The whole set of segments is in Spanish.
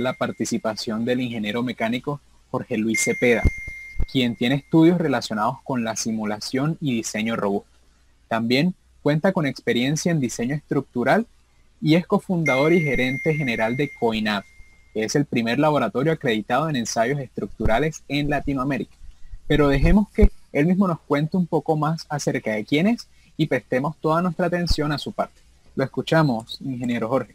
la participación del ingeniero mecánico Jorge Luis Cepeda, quien tiene estudios relacionados con la simulación y diseño robusto. También cuenta con experiencia en diseño estructural y es cofundador y gerente general de COINAP, que es el primer laboratorio acreditado en ensayos estructurales en Latinoamérica. Pero dejemos que él mismo nos cuente un poco más acerca de quién es y prestemos toda nuestra atención a su parte. Lo escuchamos, ingeniero Jorge.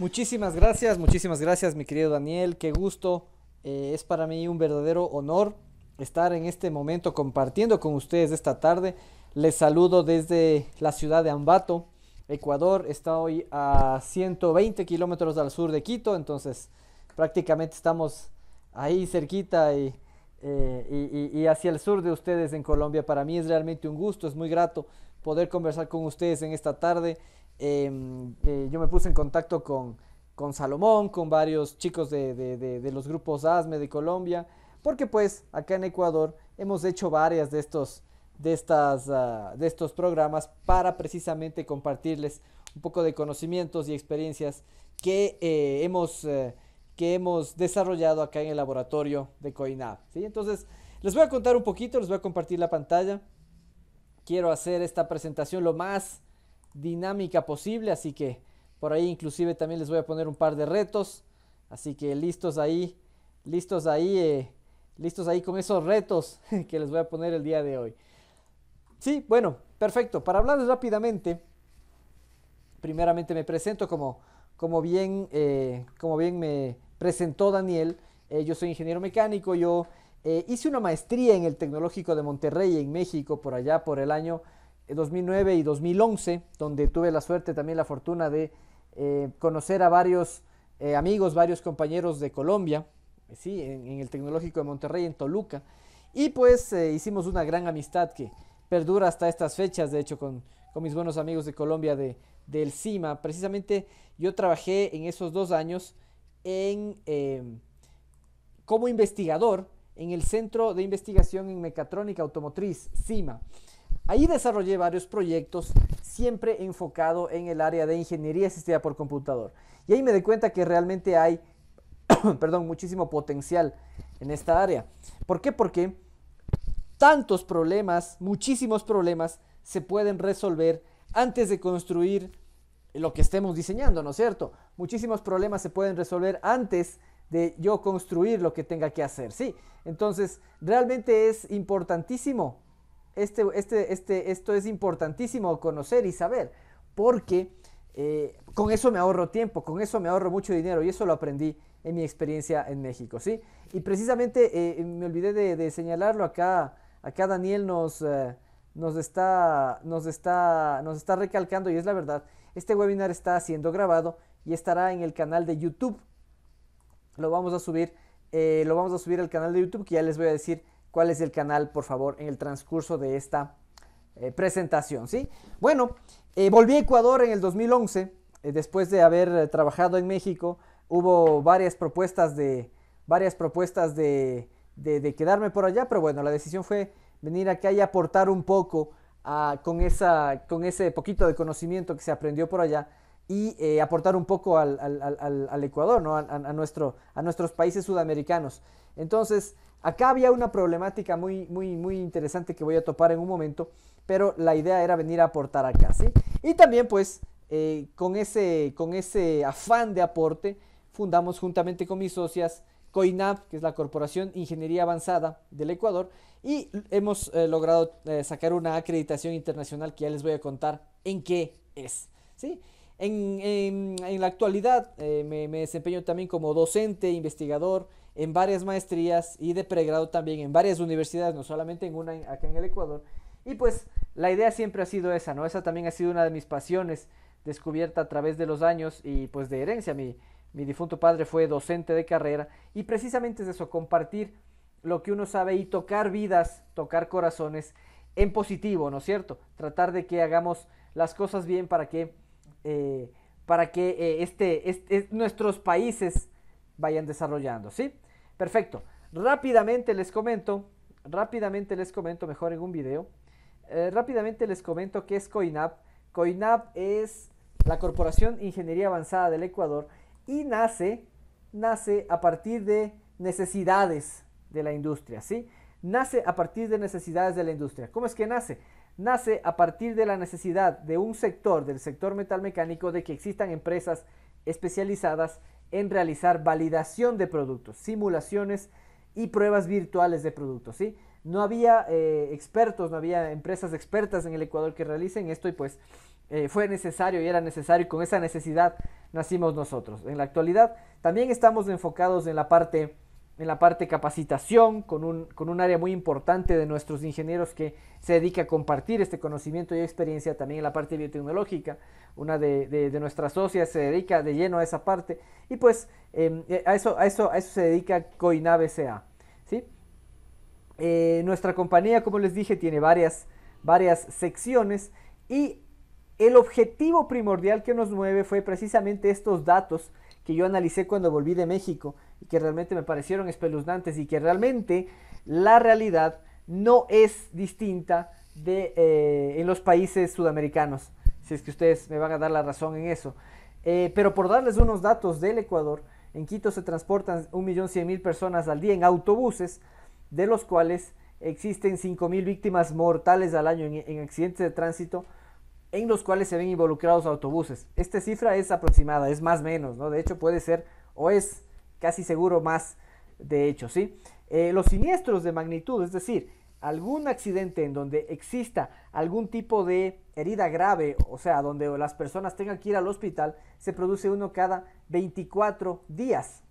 Muchísimas gracias, muchísimas gracias mi querido Daniel, qué gusto. Eh, es para mí un verdadero honor estar en este momento compartiendo con ustedes esta tarde. Les saludo desde la ciudad de Ambato, Ecuador. Está hoy a 120 kilómetros al sur de Quito, entonces prácticamente estamos ahí cerquita eh, y, y, hacia el sur de ustedes en Colombia. Para mí es realmente un gusto, es muy grato poder conversar con ustedes en esta tarde Em, eh, yo me puse en contacto con, Salomón, con varios chicos de, los grupos ASME de Colombia, porque pues acá en Ecuador hemos hecho varias de estos, de estas, ah, de estos programas para precisamente compartirles un poco de conocimientos y experiencias que eh, hemos eh, que hemos desarrollado acá en el laboratorio de COINAP. ¿sí? Entonces, les voy a contar un poquito, les voy a compartir la pantalla. Quiero hacer esta presentación lo más dinámica posible, así que por ahí inclusive también les voy a poner un par de retos, así que listos ahí, listos ahí, eh, listos ahí con esos retos que les voy a poner el día de hoy. Sí, bueno, perfecto. Para hablarles rápidamente, primeramente me presento como, como bien, eh, como bien me presentó Daniel. Eh, yo soy ingeniero mecánico, yo hice una maestría en el Tecnológico de Monterrey, en México, por allá por el año 2009 eh, y 2011, donde tuve la suerte, también la fortuna de eh, conocer a varios eh, amigos, varios compañeros de Colombia, sí, en, el Tecnológico de Monterrey, en Toluca. Y pues hicimos una gran amistad que perdura hasta estas fechas, de hecho, con, mis buenos amigos de Colombia de, del CIMA. Precisamente yo trabajé en esos dos años en, em, como investigador en el Centro de Investigación en Mecatrónica Automotriz, CIMA. Ahí desarrollé varios proyectos, siempre enfocado en el área de ingeniería asistida por computador. Y ahí me di cuenta que realmente hay, perdón, muchísimo potencial en esta área. ¿Por qué? Porque tantos problemas, muchísimos problemas, se pueden resolver antes de construir lo que estemos diseñando, ¿no es cierto? Muchísimos problemas se pueden resolver antes de yo construir lo que tenga que hacer, ¿sí? Entonces, realmente es importantísimo este, este, este, esto es importantísimo conocer y saber, porque eh, con eso me ahorro tiempo, con eso me ahorro mucho dinero y eso lo aprendí en mi experiencia en México, ¿sí? Y precisamente eh, eh, me olvidé de, señalarlo acá, acá Daniel nos, nos, está, nos, está, nos está recalcando y es la verdad, este webinar está siendo grabado y estará en el canal de YouTube. Lo vamos a subir, lo vamos a subir al canal de YouTube que ya les voy a decir cuál es el canal, por favor, en el transcurso de esta eh, presentación, ¿sí? Bueno, eh, volví a Ecuador en el 2011, eh, después de haber trabajado en México, hubo varias propuestas de, varias propuestas de, quedarme por allá, pero bueno, la decisión fue venir acá y aportar un poco ah, con, esa, con ese poquito de conocimiento que se aprendió por allá y aportar un poco al, Ecuador, ¿no? a, nuestro, a nuestros países sudamericanos. Entonces, Acá había una problemática muy, muy, muy interesante que voy a topar en un momento, pero la idea era venir a aportar acá, ¿sí? Y también, pues, eh, con, ese, con ese afán de aporte, fundamos juntamente con mis socias COINAP, que es la Corporación Ingeniería Avanzada del Ecuador, y hemos eh, logrado eh, sacar una acreditación internacional que ya les voy a contar en qué es, ¿sí? En, la actualidad me desempeño también como docente, investigador, en varias maestrías y de pregrado también en varias universidades, no solamente en una acá en el Ecuador. Y pues la idea siempre ha sido esa, ¿no? Esa también ha sido una de mis pasiones descubierta a través de los años y pues de herencia. Mi, mi difunto padre fue docente de carrera y precisamente es eso, compartir lo que uno sabe y tocar vidas, tocar corazones en positivo, ¿no es cierto? Tratar de que hagamos las cosas bien para que, eh, para que eh, este, este, nuestros países vayan desarrollando, ¿sí? Perfecto. Rápidamente les comento, rápidamente les comento, mejor en un video, eh, rápidamente les comento qué es COINAP. COINAP es la Corporación Ingeniería Avanzada del Ecuador y nace, nace a partir de necesidades de la industria, ¿sí? Nace a partir de necesidades de la industria. ¿Cómo es que nace? Nace a partir de la necesidad de un sector, del sector metalmecánico, de que existan empresas especializadas en realizar validación de productos, simulaciones y pruebas virtuales de productos, ¿sí? No había eh, expertos, no había empresas expertas en el Ecuador que realicen esto y pues eh, fue necesario y era necesario y con esa necesidad nacimos nosotros. En la actualidad también estamos enfocados en la parte en la parte de capacitación, con un, área muy importante de nuestros ingenieros que se dedica a compartir este conocimiento y experiencia también en la parte biotecnológica. Una de, nuestras socias se dedica de lleno a esa parte y pues em, eh, a, eso, a, eso, a eso se dedica Coinave SA. ¿sí? Eh, nuestra compañía, como les dije, tiene varias, varias secciones y el objetivo primordial que nos mueve fue precisamente estos datos que yo analicé cuando volví de México y que realmente me parecieron espeluznantes y que realmente la realidad no es distinta de, eh, en los países sudamericanos, si es que ustedes me van a dar la razón en eso. Eh, pero por darles unos datos del Ecuador, en Quito se transportan 1.100.000 personas al día en autobuses, de los cuales existen 5.000 víctimas mortales al año en, en, accidentes de tránsito, en los cuales se ven involucrados autobuses. Esta cifra es aproximada, es más o menos, ¿no? De hecho puede ser o es casi seguro más de hecho, ¿sí? Eh, los siniestros de magnitud, es decir, algún accidente en donde exista algún tipo de herida grave, o sea, donde las personas tengan que ir al hospital, se produce uno cada 24 días.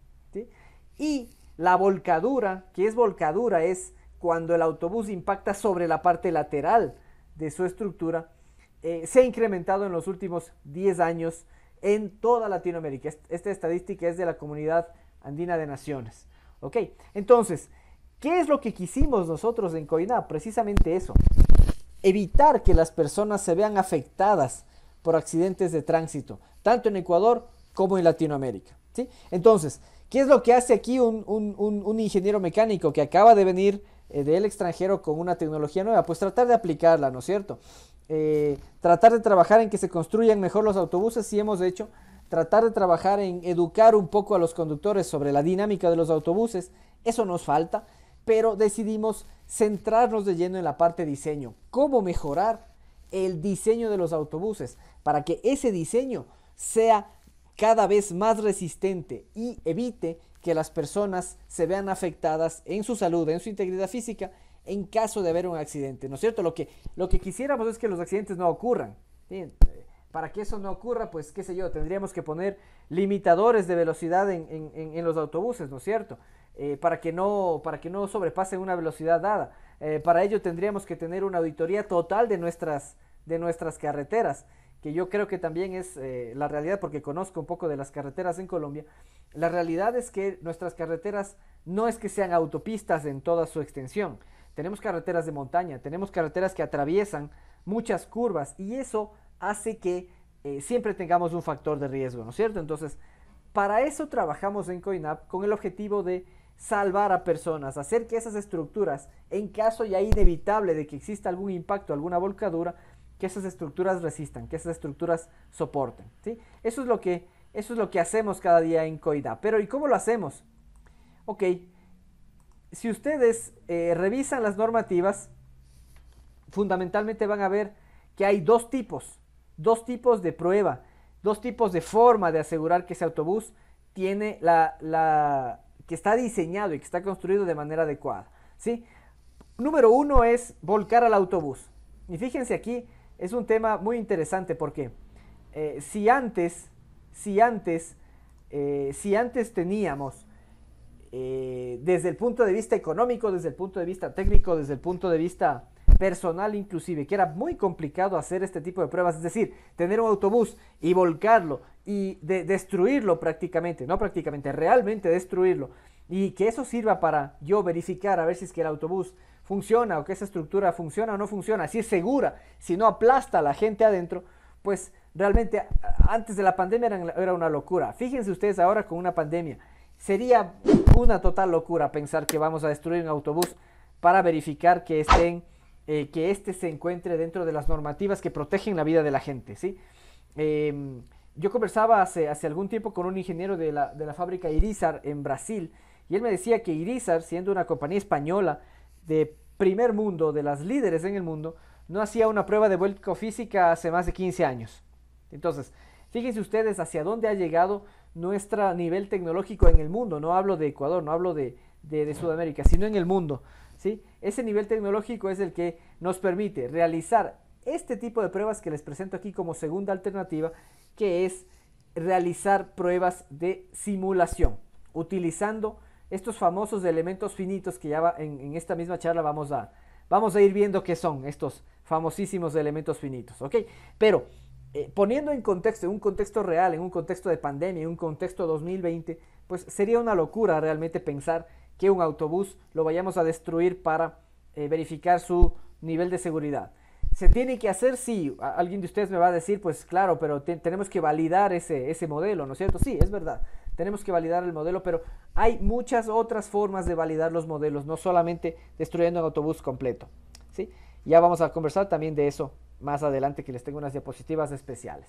Y la volcadura, que es volcadura, es cuando el autobús impacta sobre la parte lateral de su estructura, eh, se ha incrementado en los últimos 10 años en toda Latinoamérica. Esta estadística es de la comunidad Andina de Naciones. Ok, entonces, ¿qué es lo que quisimos nosotros en Coina? Precisamente eso, evitar que las personas se vean afectadas por accidentes de tránsito, tanto en Ecuador como en Latinoamérica. ¿sí? Entonces, ¿qué es lo que hace aquí un, ingeniero mecánico que acaba de venir eh, del extranjero con una tecnología nueva? Pues tratar de aplicarla, ¿no es cierto? Eh, tratar de trabajar en que se construyan mejor los autobuses, Y hemos hecho, tratar de trabajar en educar un poco a los conductores sobre la dinámica de los autobuses, eso nos falta, pero decidimos centrarnos de lleno en la parte diseño, cómo mejorar el diseño de los autobuses para que ese diseño sea cada vez más resistente y evite que las personas se vean afectadas en su salud, en su integridad física, en caso de haber un accidente, ¿no es cierto? Lo que, lo que quisiéramos es que los accidentes no ocurran. Eh, para que eso no ocurra, pues qué sé yo, tendríamos que poner limitadores de velocidad en, los autobuses, ¿no es cierto? Eh, para, que no, para que no sobrepasen una velocidad dada. Eh, para ello tendríamos que tener una auditoría total de nuestras, de nuestras carreteras, que yo creo que también es eh, la realidad, porque conozco un poco de las carreteras en Colombia. La realidad es que nuestras carreteras no es que sean autopistas en toda su extensión. Tenemos carreteras de montaña, tenemos carreteras que atraviesan muchas curvas y eso hace que eh, siempre tengamos un factor de riesgo, ¿no es cierto? Entonces, para eso trabajamos en CoinApp con el objetivo de salvar a personas, hacer que esas estructuras, en caso ya inevitable de que exista algún impacto, alguna volcadura, que esas estructuras resistan, que esas estructuras soporten. ¿sí? Eso, es lo que, eso es lo que hacemos cada día en CoinApp. Pero ¿y cómo lo hacemos? Ok, si ustedes eh, revisan las normativas, fundamentalmente van a ver que hay dos tipos dos tipos de prueba, dos tipos de forma de asegurar que ese autobús tiene la, la que está diseñado y que está construido de manera adecuada, ¿sí? Número uno es volcar al autobús. Y fíjense aquí, es un tema muy interesante porque eh, si antes, si antes, eh, si antes teníamos eh, desde el punto de vista económico, desde el punto de vista técnico, desde el punto de vista personal inclusive, que era muy complicado hacer este tipo de pruebas, es decir, tener un autobús y volcarlo y de destruirlo prácticamente, no prácticamente, realmente destruirlo, y que eso sirva para yo verificar a ver si es que el autobús funciona o que esa estructura funciona o no funciona, si es segura, si no aplasta a la gente adentro, pues realmente antes de la pandemia era una locura. Fíjense ustedes ahora con una pandemia, sería una total locura pensar que vamos a destruir un autobús para verificar que estén eh, que este se encuentre dentro de las normativas que protegen la vida de la gente, ¿sí? Em, yo conversaba hace, algún tiempo con un ingeniero de la, fábrica Irizar en Brasil, y él me decía que Irizar, siendo una compañía española de primer mundo, de las líderes en el mundo, no hacía una prueba de vuelco física hace más de 15 años. Entonces, fíjense ustedes hacia dónde ha llegado nuestro nivel tecnológico en el mundo. No hablo de Ecuador, no hablo de, de Sudamérica, sino en el mundo. Ese nivel tecnológico es el que nos permite realizar este tipo de pruebas que les presento aquí como segunda alternativa, que es realizar pruebas de simulación, utilizando estos famosos elementos finitos que ya en, esta misma charla vamos a, vamos a ir viendo qué son estos famosísimos elementos finitos, Pero eh, poniendo en contexto, en un contexto real, en un contexto de pandemia, en un contexto 2020, pues sería una locura realmente pensar que un autobús lo vayamos a destruir para eh, verificar su nivel de seguridad. ¿Se tiene que hacer? Sí. Alguien de ustedes me va a decir, pues claro, pero tenemos que validar ese, ese modelo, ¿no es cierto? Sí, es verdad. Tenemos que validar el modelo, pero hay muchas otras formas de validar los modelos, no solamente destruyendo un autobús completo. ¿sí? Ya vamos a conversar también de eso más adelante, que les tengo unas diapositivas especiales.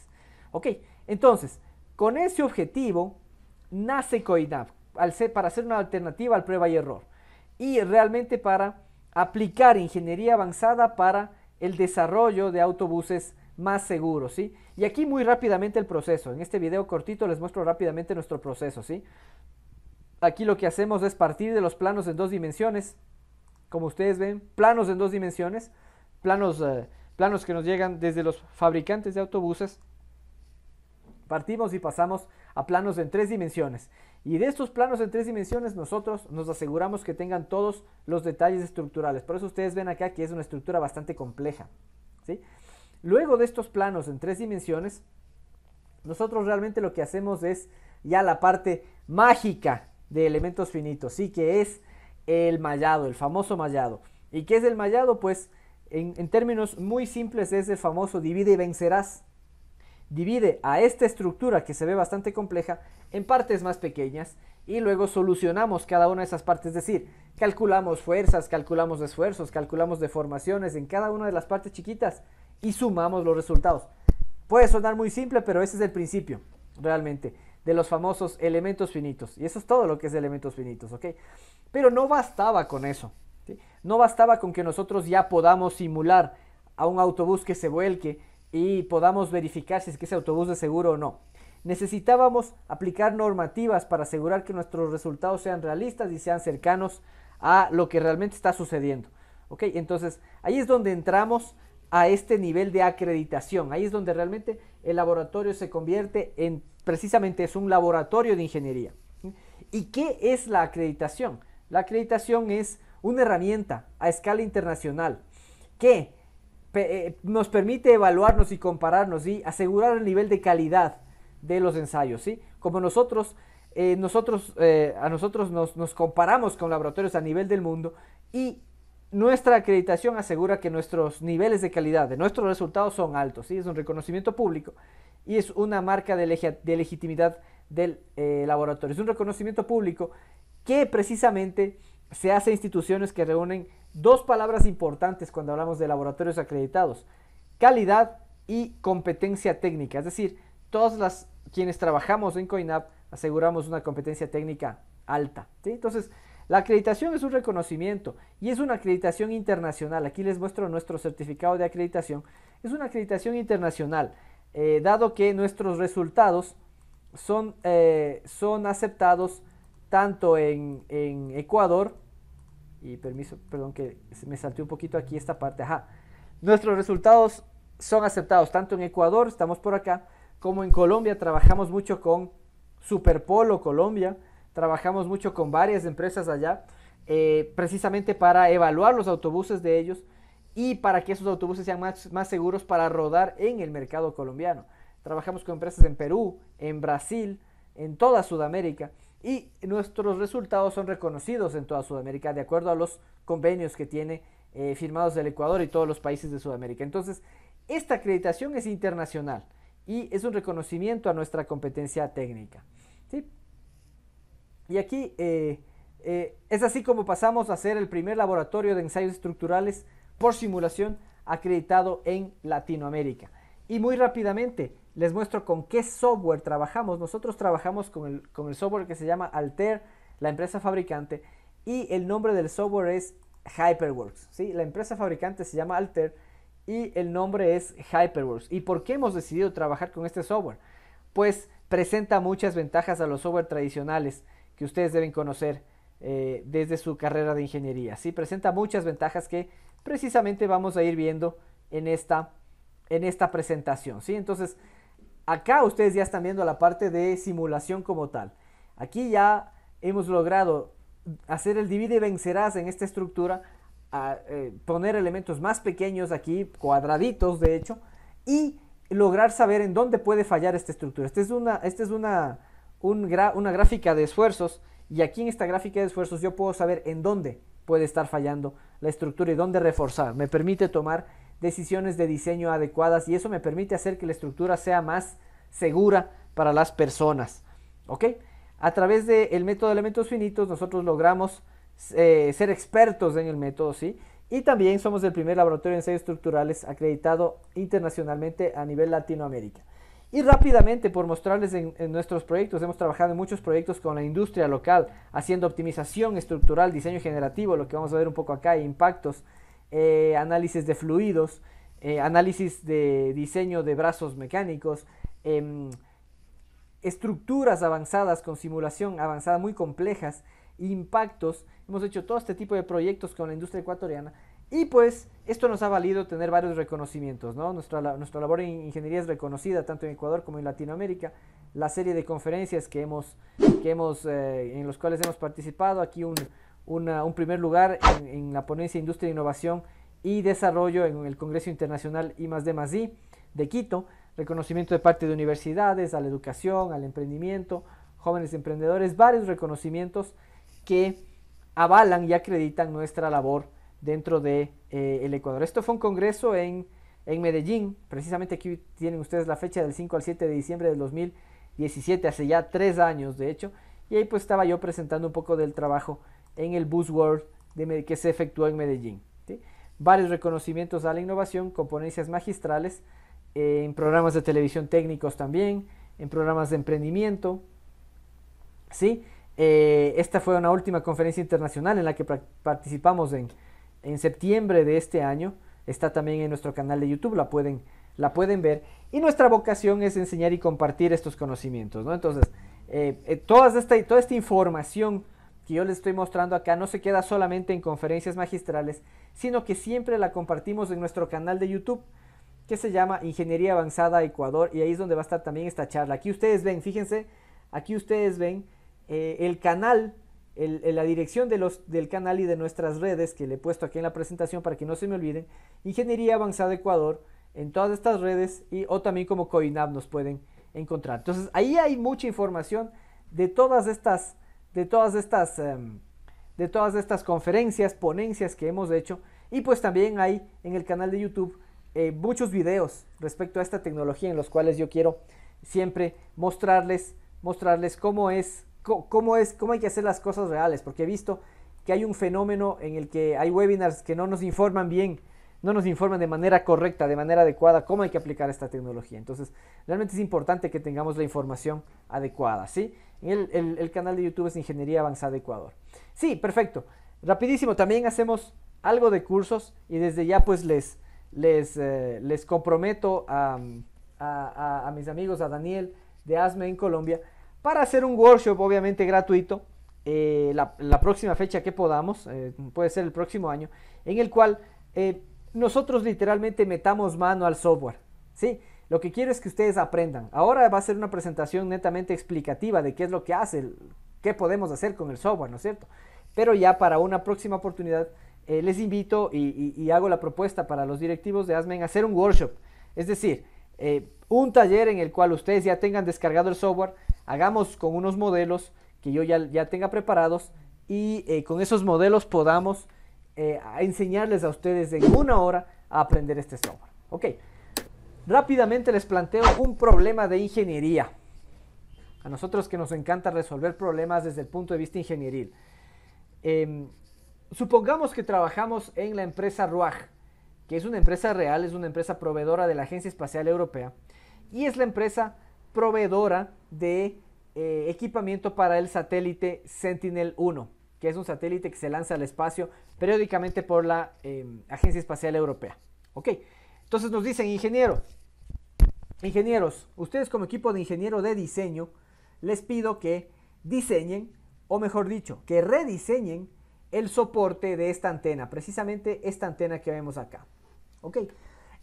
Ok, entonces, con ese objetivo nace COINAP para hacer una alternativa al prueba y error y realmente para aplicar ingeniería avanzada para el desarrollo de autobuses más seguros, ¿sí? Y aquí muy rápidamente el proceso. En este video cortito les muestro rápidamente nuestro proceso, ¿sí? Aquí lo que hacemos es partir de los planos en dos dimensiones. Como ustedes ven, planos en dos dimensiones, planos, eh, planos que nos llegan desde los fabricantes de autobuses. Partimos y pasamos a planos en tres dimensiones. Y de estos planos en tres dimensiones nosotros nos aseguramos que tengan todos los detalles estructurales. Por eso ustedes ven acá que es una estructura bastante compleja. Luego de estos planos en tres dimensiones, nosotros realmente lo que hacemos es ya la parte mágica de elementos finitos, sí que es el mallado, el famoso mallado. ¿Y qué es el mallado? Pues en términos muy simples es el famoso divide y vencerás divide a esta estructura que se ve bastante compleja en partes más pequeñas y luego solucionamos cada una de esas partes, es decir, calculamos fuerzas, calculamos esfuerzos, calculamos deformaciones en cada una de las partes chiquitas y sumamos los resultados. Puede sonar muy simple, pero ese es el principio, realmente, de los famosos elementos finitos. Y eso es todo lo que es elementos finitos, ¿ok? Pero no bastaba con eso. No bastaba con que nosotros ya podamos simular a un autobús que se vuelque y podamos verificar si es que ese autobús es seguro o no. Necesitábamos aplicar normativas para asegurar que nuestros resultados sean realistas y sean cercanos a lo que realmente está sucediendo. Entonces, ahí es donde entramos a este nivel de acreditación. Ahí es donde realmente el laboratorio se convierte en, precisamente es un laboratorio de ingeniería. ¿Y qué es la acreditación? La acreditación es una herramienta a escala internacional que eh, nos permite evaluarnos y compararnos y asegurar el nivel de calidad de los ensayos, ¿sí? Como nosotros, eh, nosotros eh, a nosotros nos, comparamos con laboratorios a nivel del mundo y nuestra acreditación asegura que nuestros niveles de calidad de nuestros resultados son altos, ¿sí? Es un reconocimiento público y es una marca de, de legitimidad del laboratorio. Es un reconocimiento público que precisamente se hace a instituciones que reúnen Dos palabras importantes cuando hablamos de laboratorios acreditados. Calidad y competencia técnica. Es decir, todas las quienes trabajamos en COINAP aseguramos una competencia técnica alta. Entonces, la acreditación es un reconocimiento y es una acreditación internacional. Aquí les muestro nuestro certificado de acreditación. Es una acreditación internacional, eh, dado que nuestros resultados son, eh, son aceptados tanto en, en Ecuador, y permiso, perdón que me salté un poquito aquí esta parte, ajá. Nuestros resultados son aceptados tanto en Ecuador, estamos por acá, como en Colombia, trabajamos mucho con Superpolo Colombia, trabajamos mucho con varias empresas allá, eh, precisamente para evaluar los autobuses de ellos y para que esos autobuses sean más, más seguros para rodar en el mercado colombiano. Trabajamos con empresas en Perú, en Brasil, en toda Sudamérica y nuestros resultados son reconocidos en toda Sudamérica de acuerdo a los convenios que tiene eh, firmados el Ecuador y todos los países de Sudamérica. Entonces, esta acreditación es internacional y es un reconocimiento a nuestra competencia técnica. Y aquí eh, eh, es así como pasamos a ser el primer laboratorio de ensayos estructurales por simulación acreditado en Latinoamérica. Y muy rápidamente, les muestro con qué software trabajamos. Nosotros trabajamos con el, software que se llama Alter, la empresa fabricante, y el nombre del software es Hyperworks. ¿sí? La empresa fabricante se llama Alter y el nombre es Hyperworks. ¿Y por qué hemos decidido trabajar con este software? Pues presenta muchas ventajas a los software tradicionales que ustedes deben conocer eh, desde su carrera de ingeniería. ¿sí? Presenta muchas ventajas que precisamente vamos a ir viendo en esta, en esta presentación. Entonces, Acá ustedes ya están viendo la parte de simulación como tal. Aquí ya hemos logrado hacer el divide y vencerás en esta estructura, eh, poner elementos más pequeños aquí, cuadraditos de hecho, y lograr saber en dónde puede fallar esta estructura. Esta es una, es una, una gráfica de esfuerzos y aquí en esta gráfica de esfuerzos yo puedo saber en dónde puede estar fallando la estructura y dónde reforzar. Me permite tomar decisiones de diseño adecuadas y eso me permite hacer que la estructura sea más segura para las personas. ¿Ok? A través del método de elementos finitos nosotros logramos eh, ser expertos en el método, ¿sí? Y también somos el primer laboratorio de ensayos estructurales acreditado internacionalmente a nivel Latinoamérica. Y rápidamente, por mostrarles en, en, nuestros proyectos, hemos trabajado en muchos proyectos con la industria local, haciendo optimización estructural, diseño generativo, lo que vamos a ver un poco acá, impactos, eh, análisis de fluidos, eh, análisis de diseño de brazos mecánicos, em, estructuras avanzadas con simulación avanzada muy complejas, impactos. Hemos hecho todo este tipo de proyectos con la industria ecuatoriana y pues esto nos ha valido tener varios reconocimientos. ¿no? Nuestra, nuestra labor en ingeniería es reconocida tanto en Ecuador como en Latinoamérica. La serie de conferencias que hemos, que hemos, eh, en los cuales hemos participado, aquí un, un primer lugar en, la ponencia Industria, e Innovación y Desarrollo en el Congreso Internacional I más D de Quito, reconocimiento de parte de universidades, a la educación, al emprendimiento, jóvenes emprendedores, varios reconocimientos que avalan y acreditan nuestra labor dentro del de, eh, el Ecuador. Esto fue un congreso en, en Medellín, precisamente aquí tienen ustedes la fecha del 5 al 7 de diciembre del 2017, hace ya tres años de hecho, y ahí pues estaba yo presentando un poco del trabajo en el Boost World que se efectuó en Medellín. Varios reconocimientos a la innovación, componencias magistrales, eh, en programas de televisión técnicos también, en programas de emprendimiento. ¿sí? Eh, esta fue una última conferencia internacional en la que participamos en, septiembre de este año. Está también en nuestro canal de YouTube, la pueden, la pueden ver. Y nuestra vocación es enseñar y compartir estos conocimientos. Entonces, eh, toda, esta, toda esta información que yo les estoy mostrando acá no se queda solamente en conferencias magistrales, sino que siempre la compartimos en nuestro canal de YouTube que se llama Ingeniería Avanzada Ecuador y ahí es donde va a estar también esta charla. Aquí ustedes ven, fíjense, aquí ustedes ven eh, el canal, la dirección de los, del canal y de nuestras redes que le he puesto aquí en la presentación para que no se me olviden. Ingeniería Avanzada Ecuador en todas estas redes y o también como Coinab nos pueden encontrar. Entonces ahí hay mucha información de todas estas de todas estas, em, de todas estas conferencias, ponencias que hemos hecho. Y pues también hay en el canal de YouTube eh, muchos videos respecto a esta tecnología en los cuales yo quiero siempre mostrarles, mostrarles cómo es, cómo es, cómo hay que hacer las cosas reales, porque he visto que hay un fenómeno en el que hay webinars que no nos informan bien, no nos informan de manera correcta, de manera adecuada, cómo hay que aplicar esta tecnología. Entonces, realmente es importante que tengamos la información adecuada, ¿sí? El, canal de YouTube es Ingeniería Avanzada Ecuador. Sí, perfecto. Rapidísimo, también hacemos algo de cursos y desde ya pues les, les, eh, les comprometo a, mis amigos, a Daniel de ASME en Colombia, para hacer un workshop obviamente gratuito eh, la, próxima fecha que podamos, eh, puede ser el próximo año, en el cual nosotros literalmente metamos mano al software. ¿sí? Lo que quiero es que ustedes aprendan. Ahora va a ser una presentación netamente explicativa de qué es lo que hace, qué podemos hacer con el software, ¿no es cierto? Pero ya para una próxima oportunidad eh, les invito y, hago la propuesta para los directivos de ASMEN hacer un workshop. Es decir, eh, un taller en el cual ustedes ya tengan descargado el software, hagamos con unos modelos que yo ya, tenga preparados y eh, con esos modelos podamos enseñarles a ustedes en una hora a aprender este software. Ok. Rápidamente les planteo un problema de ingeniería. A nosotros que nos encanta resolver problemas desde el punto de vista ingenieril. Em, supongamos que trabajamos en la empresa RUAG, que es una empresa real, es una empresa proveedora de la Agencia Espacial Europea y es la empresa proveedora de eh, equipamiento para el satélite Sentinel-1, que es un satélite que se lanza al espacio periódicamente por la em, Agencia Espacial Europea. Ok, entonces nos dicen, ingeniero, Ingenieros, ustedes como equipo de ingeniero de diseño, les pido que diseñen, o mejor dicho, que rediseñen el soporte de esta antena, precisamente esta antena que vemos acá. ¿Ok?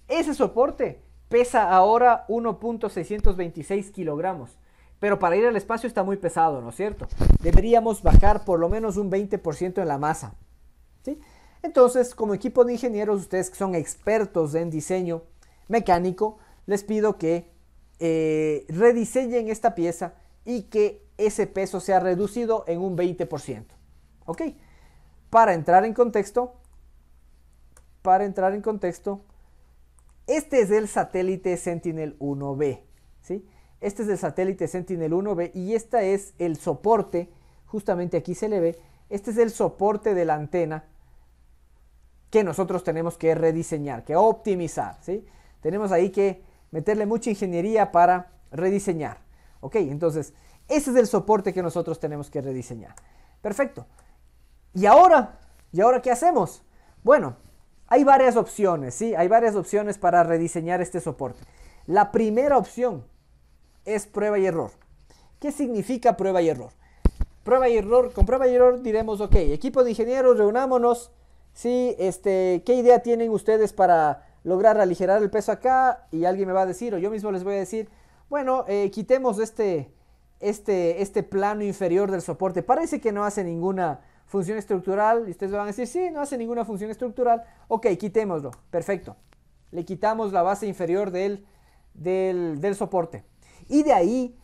Ese soporte pesa ahora 1.626 kilogramos, pero para ir al espacio está muy pesado, ¿no es cierto? Deberíamos bajar por lo menos un 20% en la masa. Entonces, como equipo de ingenieros, ustedes que son expertos en diseño mecánico, les pido que eh, rediseñen esta pieza y que ese peso sea reducido en un 20%. ¿Ok? Para entrar en contexto, para entrar en contexto, este es el satélite Sentinel-1B. ¿sí? Este es el satélite Sentinel-1B y este es el soporte, justamente aquí se le ve, este es el soporte de la antena que nosotros tenemos que rediseñar, que optimizar. ¿sí? Tenemos ahí que meterle mucha ingeniería para rediseñar. Ok, entonces ese es el soporte que nosotros tenemos que rediseñar. Perfecto. ¿Y ahora? ¿Y ahora qué hacemos? Bueno, hay varias opciones, ¿sí? Hay varias opciones para rediseñar este soporte. La primera opción es prueba y error. ¿Qué significa prueba y error? Prueba y error, con prueba y error diremos, ok, equipo de ingenieros, reunámonos, ¿sí? Este, ¿Qué idea tienen ustedes para lograr aligerar el peso acá y alguien me va a decir, o yo mismo les voy a decir, bueno, eh, quitemos este, este, este plano inferior del soporte. Parece que no hace ninguna función estructural y ustedes van a decir, sí, no hace ninguna función estructural. Ok, quitémoslo. Perfecto. Le quitamos la base inferior del, del, del soporte. Y de ahí,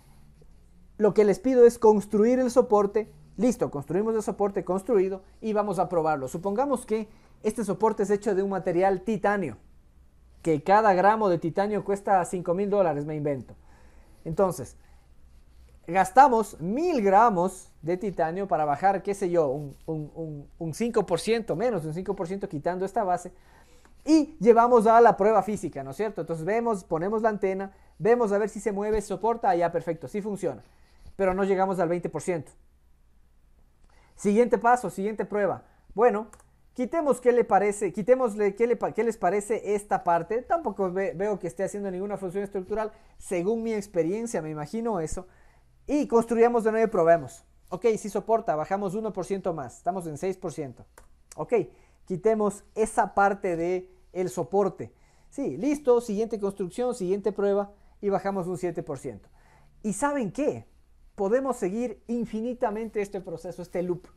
lo que les pido es construir el soporte. Listo, construimos el soporte construido y vamos a probarlo. Supongamos que este soporte es hecho de un material titanio que cada gramo de titanio cuesta 5 mil dólares, me invento. Entonces, gastamos mil gramos de titanio para bajar, qué sé yo, un, 5%, menos de un 5% quitando esta base. Y llevamos a la prueba física, ¿no es cierto? Entonces vemos, ponemos la antena, vemos a ver si se mueve, soporta, ya perfecto, sí funciona. Pero no llegamos al 20%. Siguiente paso, siguiente prueba. Bueno, Quitemos qué le parece, quitémosle qué, le, les parece esta parte. Tampoco veo que esté haciendo ninguna función estructural, según mi experiencia, me imagino eso. Y construyamos de nuevo y probemos. Ok, si soporta, bajamos 1% más, estamos en 6%. Ok, quitemos esa parte de el soporte. Sí, listo, siguiente construcción, siguiente prueba y bajamos un 7%. ¿Y saben qué? Podemos seguir infinitamente este proceso, este loop.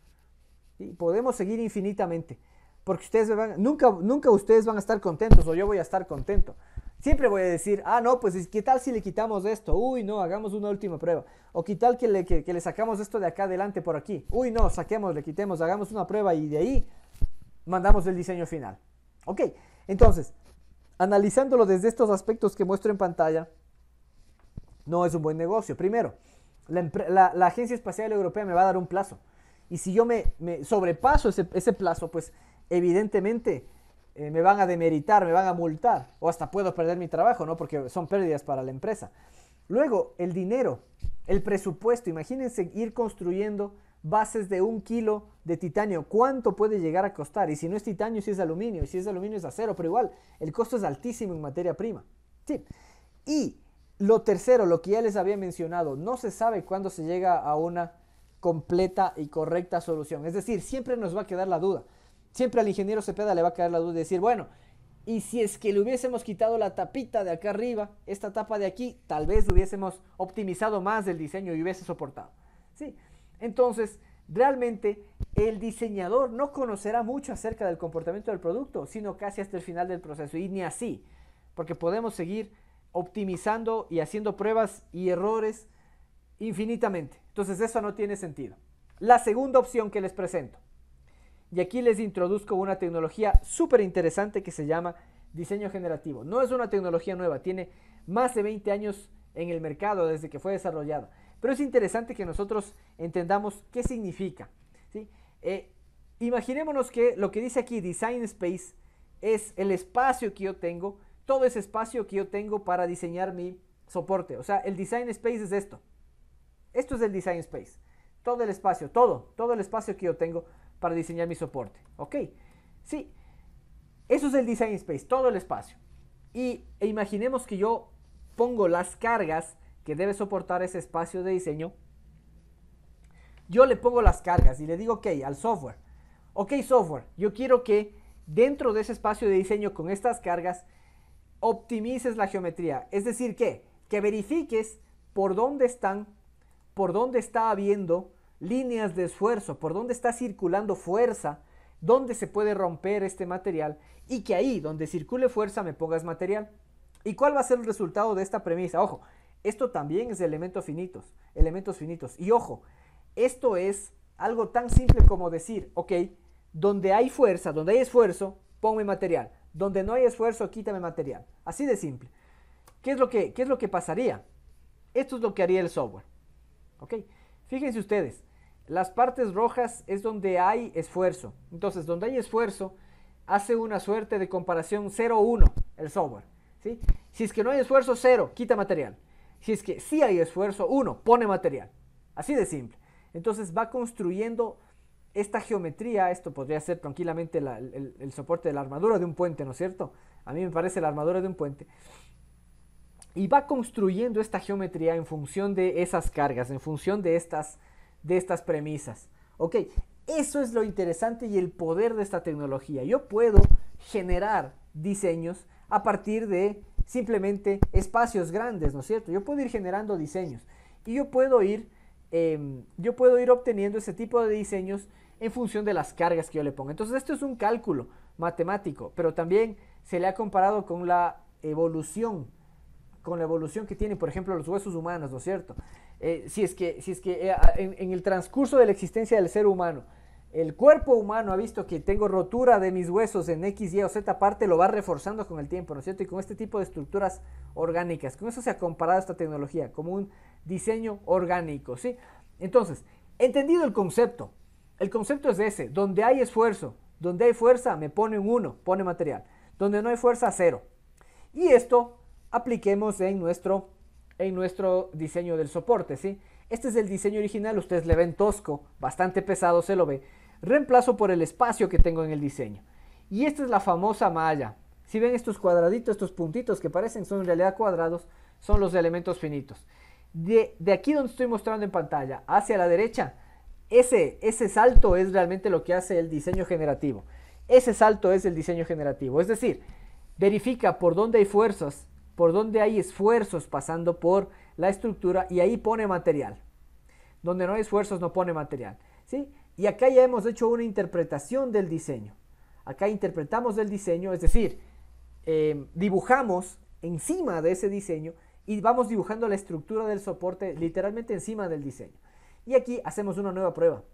Y podemos seguir infinitamente. Porque ustedes nunca, nunca ustedes van a estar contentos o yo voy a estar contento. Siempre voy a decir, ah, no, pues ¿qué tal si le quitamos esto? Uy, no, hagamos una última prueba. O ¿qué tal que le, le sacamos esto de acá adelante por aquí? Uy, no, saquemos, le quitemos, hagamos una prueba y de ahí mandamos el diseño final. Ok, entonces, analizándolo desde estos aspectos que muestro en pantalla, no es un buen negocio. Primero, la Agencia Espacial Europea me va a dar un plazo. Y si yo me, sobrepaso ese, plazo, pues evidentemente eh, me van a demeritar, me van a multar o hasta puedo perder mi trabajo, ¿no? Porque son pérdidas para la empresa. Luego, el dinero, el presupuesto. Imagínense ir construyendo bases de un kilo de titanio. ¿Cuánto puede llegar a costar? Y si no es titanio, si es aluminio. Y si es aluminio, es acero. Pero igual, el costo es altísimo en materia prima. Sí. Y lo tercero, lo que ya les había mencionado, no se sabe cuándo se llega a una completa y correcta solución. Es decir, siempre nos va a quedar la duda. Siempre al ingeniero Cepeda le va a quedar la duda de decir, bueno, y si es que le hubiésemos quitado la tapita de acá arriba, esta tapa de aquí, tal vez hubiésemos optimizado más el diseño y hubiese soportado. ¿Sí? Entonces, realmente el diseñador no conocerá mucho acerca del comportamiento del producto, sino casi hasta el final del proceso. Y ni así, porque podemos seguir optimizando y haciendo pruebas y errores infinitamente. Entonces eso no tiene sentido. La segunda opción que les presento, y aquí les introduzco una tecnología súper interesante que se llama diseño generativo. No es una tecnología nueva, tiene más de 20 años en el mercado desde que fue desarrollada. Pero es interesante que nosotros entendamos qué significa. ¿sí? Eh, imaginémonos que lo que dice aquí Design Space es el espacio que yo tengo, todo ese espacio que yo tengo para diseñar mi soporte. O sea, el Design Space es esto. Esto es el Design Space. Todo el espacio, todo, todo el espacio que yo tengo para diseñar mi soporte. ¿Ok? Sí, eso es el Design Space, todo el espacio. Y e imaginemos que yo pongo las cargas que debe soportar ese espacio de diseño. Yo le pongo las cargas y le digo, ok, al software. Ok, software, yo quiero que dentro de ese espacio de diseño con estas cargas optimices la geometría. Es decir, que verifiques por dónde están por dónde está habiendo líneas de esfuerzo, por dónde está circulando fuerza, dónde se puede romper este material y que ahí donde circule fuerza me pongas material. ¿Y cuál va a ser el resultado de esta premisa? Ojo, esto también es de elementos finitos, elementos finitos. Y ojo, esto es algo tan simple como decir, ok, donde hay fuerza, donde hay esfuerzo, ponme material. Donde no hay esfuerzo, quítame material. Así de simple. ¿Qué es lo que, qué es lo que pasaría? Esto es lo que haría el software. ¿Ok? Fíjense ustedes, las partes rojas es donde hay esfuerzo. Entonces, donde hay esfuerzo, hace una suerte de comparación 0-1 el software. Si es que no hay esfuerzo, 0, quita material. Si es que sí hay esfuerzo, 1, pone material. Así de simple. Entonces va construyendo esta geometría, esto podría ser tranquilamente el, el, soporte de la armadura de un puente, ¿no es cierto? A mí me parece la armadura de un puente y va construyendo esta geometría en función de esas cargas, en función de estas, de estas premisas. ¿Ok? Eso es lo interesante y el poder de esta tecnología. Yo puedo generar diseños a partir de simplemente espacios grandes, ¿no es cierto? Yo puedo ir generando diseños y yo puedo ir, em, yo puedo ir obteniendo ese tipo de diseños en función de las cargas que yo le pongo. Entonces esto es un cálculo matemático, pero también se le ha comparado con la evolución con la evolución que tienen, por ejemplo, los huesos humanos, ¿no es cierto? Eh, si es que, si es que eh, en, el transcurso de la existencia del ser humano, el cuerpo humano ha visto que tengo rotura de mis huesos en X, Y o Z parte, lo va reforzando con el tiempo, ¿no es cierto? Y con este tipo de estructuras orgánicas. Con eso se ha comparado esta tecnología, como un diseño orgánico, ¿sí? Entonces, entendido el concepto, el concepto es ese, donde hay esfuerzo, donde hay fuerza me pone un 1, pone material, donde no hay fuerza, cero. Y esto apliquemos en nuestro, en nuestro diseño del soporte, ¿sí? Este es el diseño original, ustedes le ven tosco, bastante pesado, se lo ve. Reemplazo por el espacio que tengo en el diseño. Y esta es la famosa malla. Si ven estos cuadraditos, estos puntitos que parecen son en realidad cuadrados, son los elementos finitos. De, aquí donde estoy mostrando en pantalla hacia la derecha, ese, ese salto es realmente lo que hace el diseño generativo. Ese salto es el diseño generativo. Es decir, verifica por dónde hay fuerzas por donde hay esfuerzos pasando por la estructura y ahí pone material. Donde no hay esfuerzos no pone material. ¿sí? Y acá ya hemos hecho una interpretación del diseño. Acá interpretamos el diseño, es decir, em, dibujamos encima de ese diseño y vamos dibujando la estructura del soporte literalmente encima del diseño. Y aquí hacemos una nueva prueba.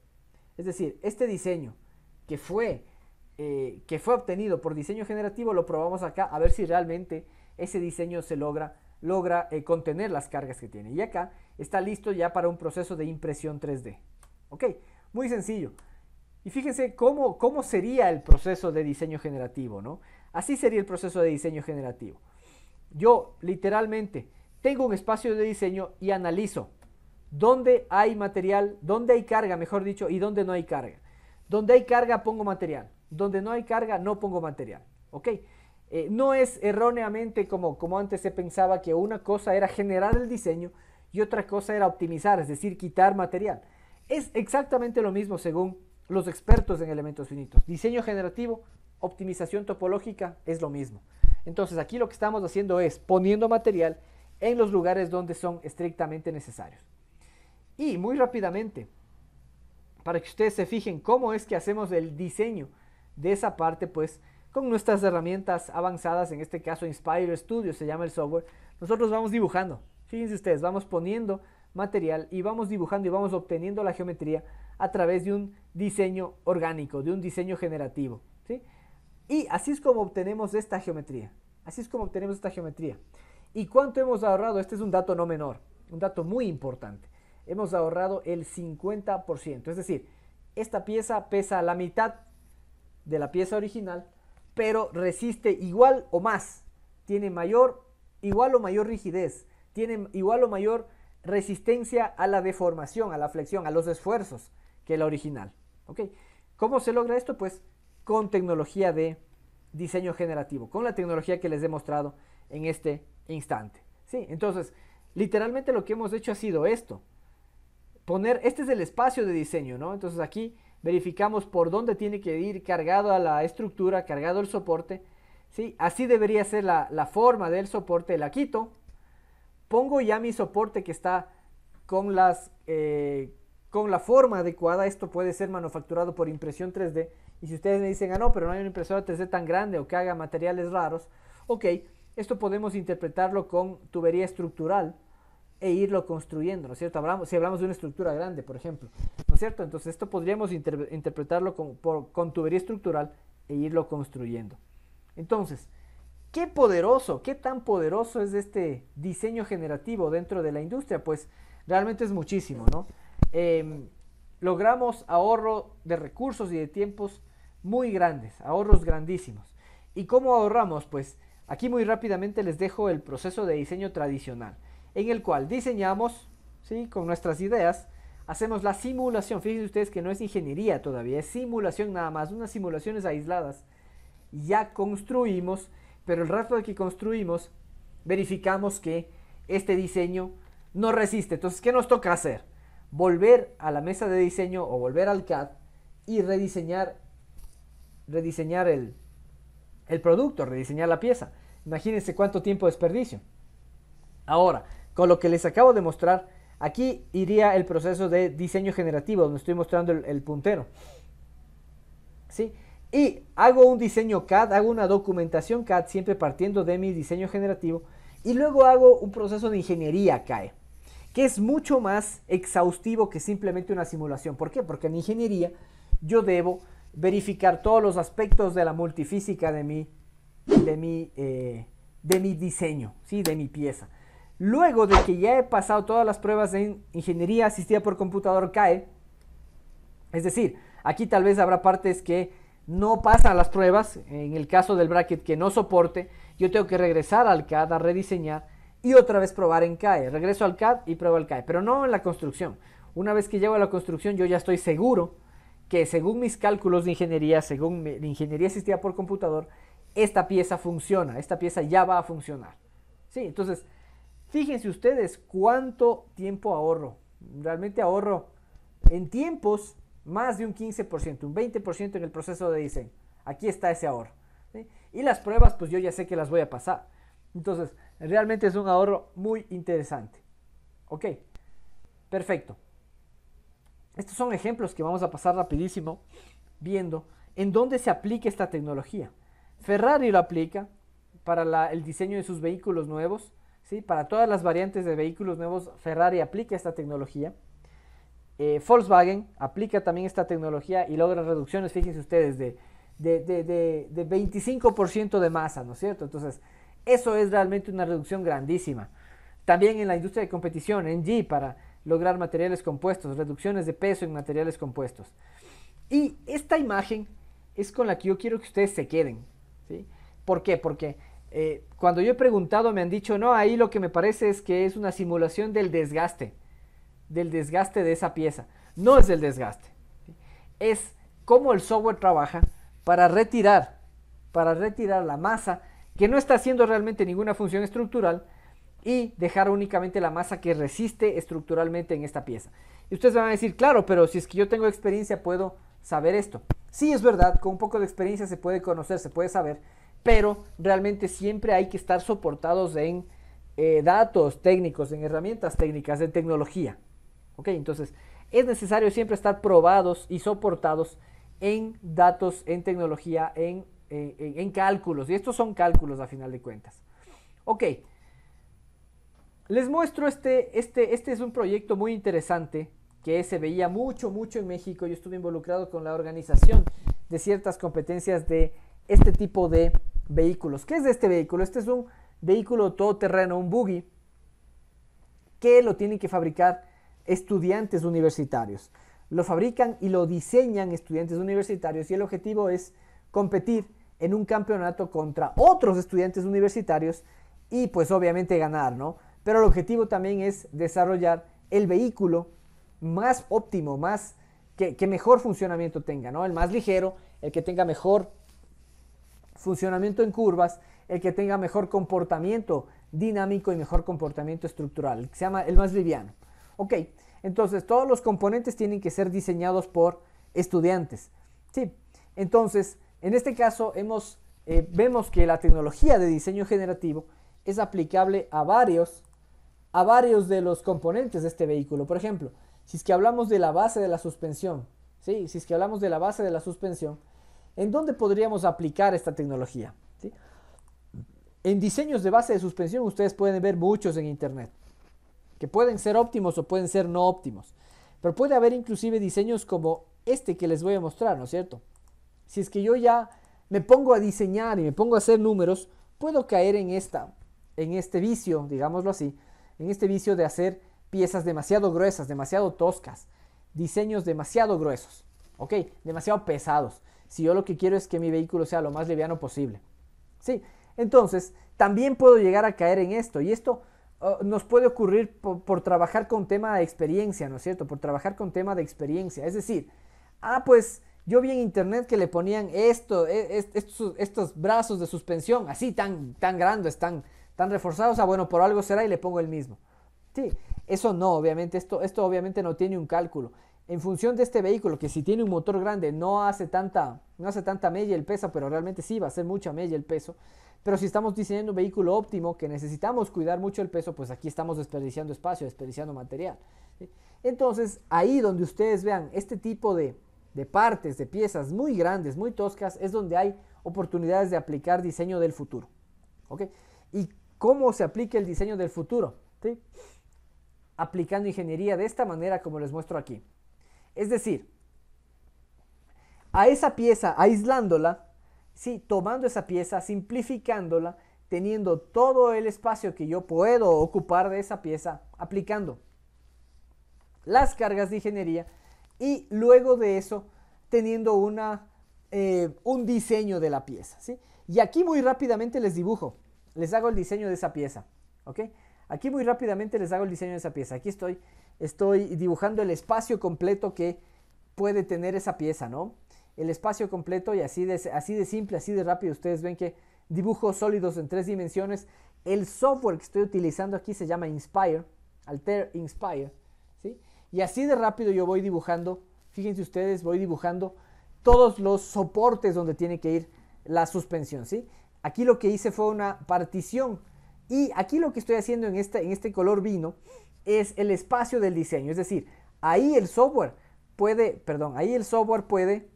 Es decir, este diseño que fue, eh, que fue obtenido por diseño generativo lo probamos acá a ver si realmente ese diseño se logra, logra eh, contener las cargas que tiene. Y acá está listo ya para un proceso de impresión 3D. Ok, muy sencillo. Y fíjense cómo, cómo sería el proceso de diseño generativo, ¿no? Así sería el proceso de diseño generativo. Yo literalmente tengo un espacio de diseño y analizo dónde hay material, dónde hay carga, mejor dicho, y dónde no hay carga. Donde hay carga pongo material, donde no hay carga no pongo material. ¿Ok? Eh, no es erróneamente como, como antes se pensaba que una cosa era generar el diseño y otra cosa era optimizar, es decir, quitar material. Es exactamente lo mismo según los expertos en elementos finitos. Diseño generativo, optimización topológica es lo mismo. Entonces aquí lo que estamos haciendo es poniendo material en los lugares donde son estrictamente necesarios. Y muy rápidamente, para que ustedes se fijen cómo es que hacemos el diseño de esa parte, pues con nuestras herramientas avanzadas, en este caso Inspire Studio se llama el software, nosotros vamos dibujando. Fíjense ustedes, vamos poniendo material y vamos dibujando y vamos obteniendo la geometría a través de un diseño orgánico, de un diseño generativo. Y así es como obtenemos esta geometría. Así es como obtenemos esta geometría. ¿Y cuánto hemos ahorrado? Este es un dato no menor, un dato muy importante. Hemos ahorrado el 50%. Es decir, esta pieza pesa la mitad de la pieza original pero resiste igual o más, tiene mayor, igual o mayor rigidez, tiene igual o mayor resistencia a la deformación, a la flexión, a los esfuerzos que la original. ¿ok? ¿Cómo se logra esto? Pues con tecnología de diseño generativo, con la tecnología que les he mostrado en este instante. ¿sí? Entonces, literalmente lo que hemos hecho ha sido esto. Poner, este es el espacio de diseño, ¿no? Entonces aquí verificamos por dónde tiene que ir cargado a la estructura, cargado el soporte. ¿sí? Así debería ser la, forma del soporte, la quito. Pongo ya mi soporte que está con, las, eh, con la forma adecuada. Esto puede ser manufacturado por impresión 3D. Y si ustedes me dicen, ah, no, pero no hay una impresora 3D tan grande o que haga materiales raros, ok, esto podemos interpretarlo con tubería estructural e irlo construyendo, ¿no es cierto? Hablamos, si hablamos de una estructura grande, por ejemplo, ¿no es cierto? Entonces esto podríamos interpretarlo con, por, con tubería estructural e irlo construyendo. Entonces, qué poderoso, qué tan poderoso es este diseño generativo dentro de la industria, pues realmente es muchísimo, ¿no? Em, logramos ahorro de recursos y de tiempos muy grandes, ahorros grandísimos. ¿Y cómo ahorramos? Pues aquí muy rápidamente les dejo el proceso de diseño tradicional en el cual diseñamos ¿sí? con nuestras ideas, hacemos la simulación. Fíjense ustedes que no es ingeniería todavía, es simulación nada más, unas simulaciones aisladas. Ya construimos, pero el rato de que construimos, verificamos que este diseño no resiste. Entonces, ¿qué nos toca hacer? Volver a la mesa de diseño o volver al CAD y rediseñar, rediseñar el, el producto, rediseñar la pieza. Imagínense cuánto tiempo desperdicio. Ahora, con lo que les acabo de mostrar, aquí iría el proceso de diseño generativo, donde estoy mostrando el, puntero. ¿Sí? Y hago un diseño CAD, hago una documentación CAD, siempre partiendo de mi diseño generativo, y luego hago un proceso de ingeniería CAE, que es mucho más exhaustivo que simplemente una simulación. ¿Por qué? Porque en ingeniería yo debo verificar todos los aspectos de la multifísica de mi, de mi, eh, de mi diseño, ¿sí? de mi pieza. Luego de que ya he pasado todas las pruebas de ingeniería asistida por computador CAE, es decir, aquí tal vez habrá partes que no pasan las pruebas, en el caso del bracket que no soporte, yo tengo que regresar al CAD a rediseñar y otra vez probar en CAE. Regreso al CAD y pruebo al CAE, pero no en la construcción. Una vez que llego a la construcción yo ya estoy seguro que según mis cálculos de ingeniería, según la ingeniería asistida por computador, esta pieza funciona, esta pieza ya va a funcionar. Sí, entonces Fíjense ustedes cuánto tiempo ahorro. Realmente ahorro en tiempos más de un 15%, un 20% en el proceso de diseño. Aquí está ese ahorro. Y las pruebas, pues yo ya sé que las voy a pasar. Entonces, realmente es un ahorro muy interesante. Ok, perfecto. Estos son ejemplos que vamos a pasar rapidísimo viendo en dónde se aplica esta tecnología. Ferrari lo aplica para el diseño de sus vehículos nuevos para todas las variantes de vehículos nuevos, Ferrari aplica esta tecnología. Eh, Volkswagen aplica también esta tecnología y logra reducciones, fíjense ustedes, de, 25% de masa, ¿no es cierto? Entonces, eso es realmente una reducción grandísima. También en la industria de competición, en G, para lograr materiales compuestos, reducciones de peso en materiales compuestos. Y esta imagen es con la que yo quiero que ustedes se queden. ¿sí? ¿Por qué? Porque eh, cuando yo he preguntado me han dicho, no, ahí lo que me parece es que es una simulación del desgaste, del desgaste de esa pieza. No es el desgaste, es cómo el software trabaja para retirar, para retirar la masa que no está haciendo realmente ninguna función estructural y dejar únicamente la masa que resiste estructuralmente en esta pieza. Y ustedes van a decir, claro, pero si es que yo tengo experiencia puedo saber esto. Sí, es verdad, con un poco de experiencia se puede conocer, se puede saber, pero realmente siempre hay que estar soportados en eh, datos técnicos, en herramientas técnicas, en tecnología. ¿Ok? Entonces, es necesario siempre estar probados y soportados en datos, en tecnología, en, cálculos. Y estos son cálculos a final de cuentas. Ok. Les muestro este, este, este es un proyecto muy interesante que se veía mucho, mucho en México. Yo estuve involucrado con la organización de ciertas competencias de este tipo de vehículos. ¿Qué es este vehículo? Este es un vehículo todoterreno, un buggy, que lo tienen que fabricar estudiantes universitarios. Lo fabrican y lo diseñan estudiantes universitarios y el objetivo es competir en un campeonato contra otros estudiantes universitarios y pues obviamente ganar, ¿no? Pero el objetivo también es desarrollar el vehículo más óptimo, más que, que mejor funcionamiento tenga, ¿no? El más ligero, el que tenga mejor funcionamiento en curvas, el que tenga mejor comportamiento dinámico y mejor comportamiento estructural, el que se llama el más liviano. Ok, entonces todos los componentes tienen que ser diseñados por estudiantes. Sí, entonces en este caso hemos, eh, vemos que la tecnología de diseño generativo es aplicable a varios, a varios de los componentes de este vehículo. Por ejemplo, si es que hablamos de la base de la suspensión, ¿sí? si es que hablamos de la base de la suspensión, ¿En dónde podríamos aplicar esta tecnología? En diseños de base de suspensión ustedes pueden ver muchos en internet, que pueden ser óptimos o pueden ser no óptimos. Pero puede haber inclusive diseños como este que les voy a mostrar, ¿no es cierto? Si es que yo ya me pongo a diseñar y me pongo a hacer números, puedo caer en esta, en este vicio, digámoslo así, en este vicio de hacer piezas demasiado gruesas, demasiado toscas, diseños demasiado gruesos, ¿ok? Demasiado pesados si yo lo que quiero es que mi vehículo sea lo más liviano posible. Sí, entonces también puedo llegar a caer en esto y esto uh, nos puede ocurrir por, trabajar con tema de experiencia, ¿no es cierto? Por trabajar con tema de experiencia. Es decir, ah, pues yo vi en internet que le ponían esto, e, e, estos, brazos de suspensión así tan, tan grandes, tan, tan reforzados, ah, bueno, por algo será y le pongo el mismo. Sí, eso no, obviamente, esto, esto obviamente no tiene un cálculo en función de este vehículo, que si tiene un motor grande no hace tanta, no hace tanta el peso, pero realmente sí va a ser mucha media el peso. Pero si estamos diseñando un vehículo óptimo, que necesitamos cuidar mucho el peso, pues aquí estamos desperdiciando espacio, desperdiciando material. Entonces, ahí donde ustedes vean este tipo de, partes, de piezas muy grandes, muy toscas, es donde hay oportunidades de aplicar diseño del futuro. ¿Ok? ¿Y cómo se aplica el diseño del futuro? Aplicando ingeniería de esta manera como les muestro aquí. Es decir, a esa pieza, aislándola, ¿sí? tomando esa pieza, simplificándola, teniendo todo el espacio que yo puedo ocupar de esa pieza, aplicando las cargas de ingeniería y luego de eso teniendo una, eh, un diseño de la pieza. ¿sí? Y aquí muy rápidamente les dibujo, les hago el diseño de esa pieza. Aquí muy rápidamente les hago el diseño de esa pieza. Aquí estoy estoy dibujando el espacio completo que puede tener esa pieza, ¿no? El espacio completo y así de, así de simple, así de rápido. Ustedes ven que dibujo sólidos en tres dimensiones. El software que estoy utilizando aquí se llama Inspire, Alter Inspire, ¿sí? Y así de rápido yo voy dibujando, fíjense ustedes, voy dibujando todos los soportes donde tiene que ir la suspensión, ¿sí? Aquí lo que hice fue una partición y aquí lo que estoy haciendo en este, en este color vino es el espacio del diseño. Es decir, ahí el software puede, perdón, ahí el software puede,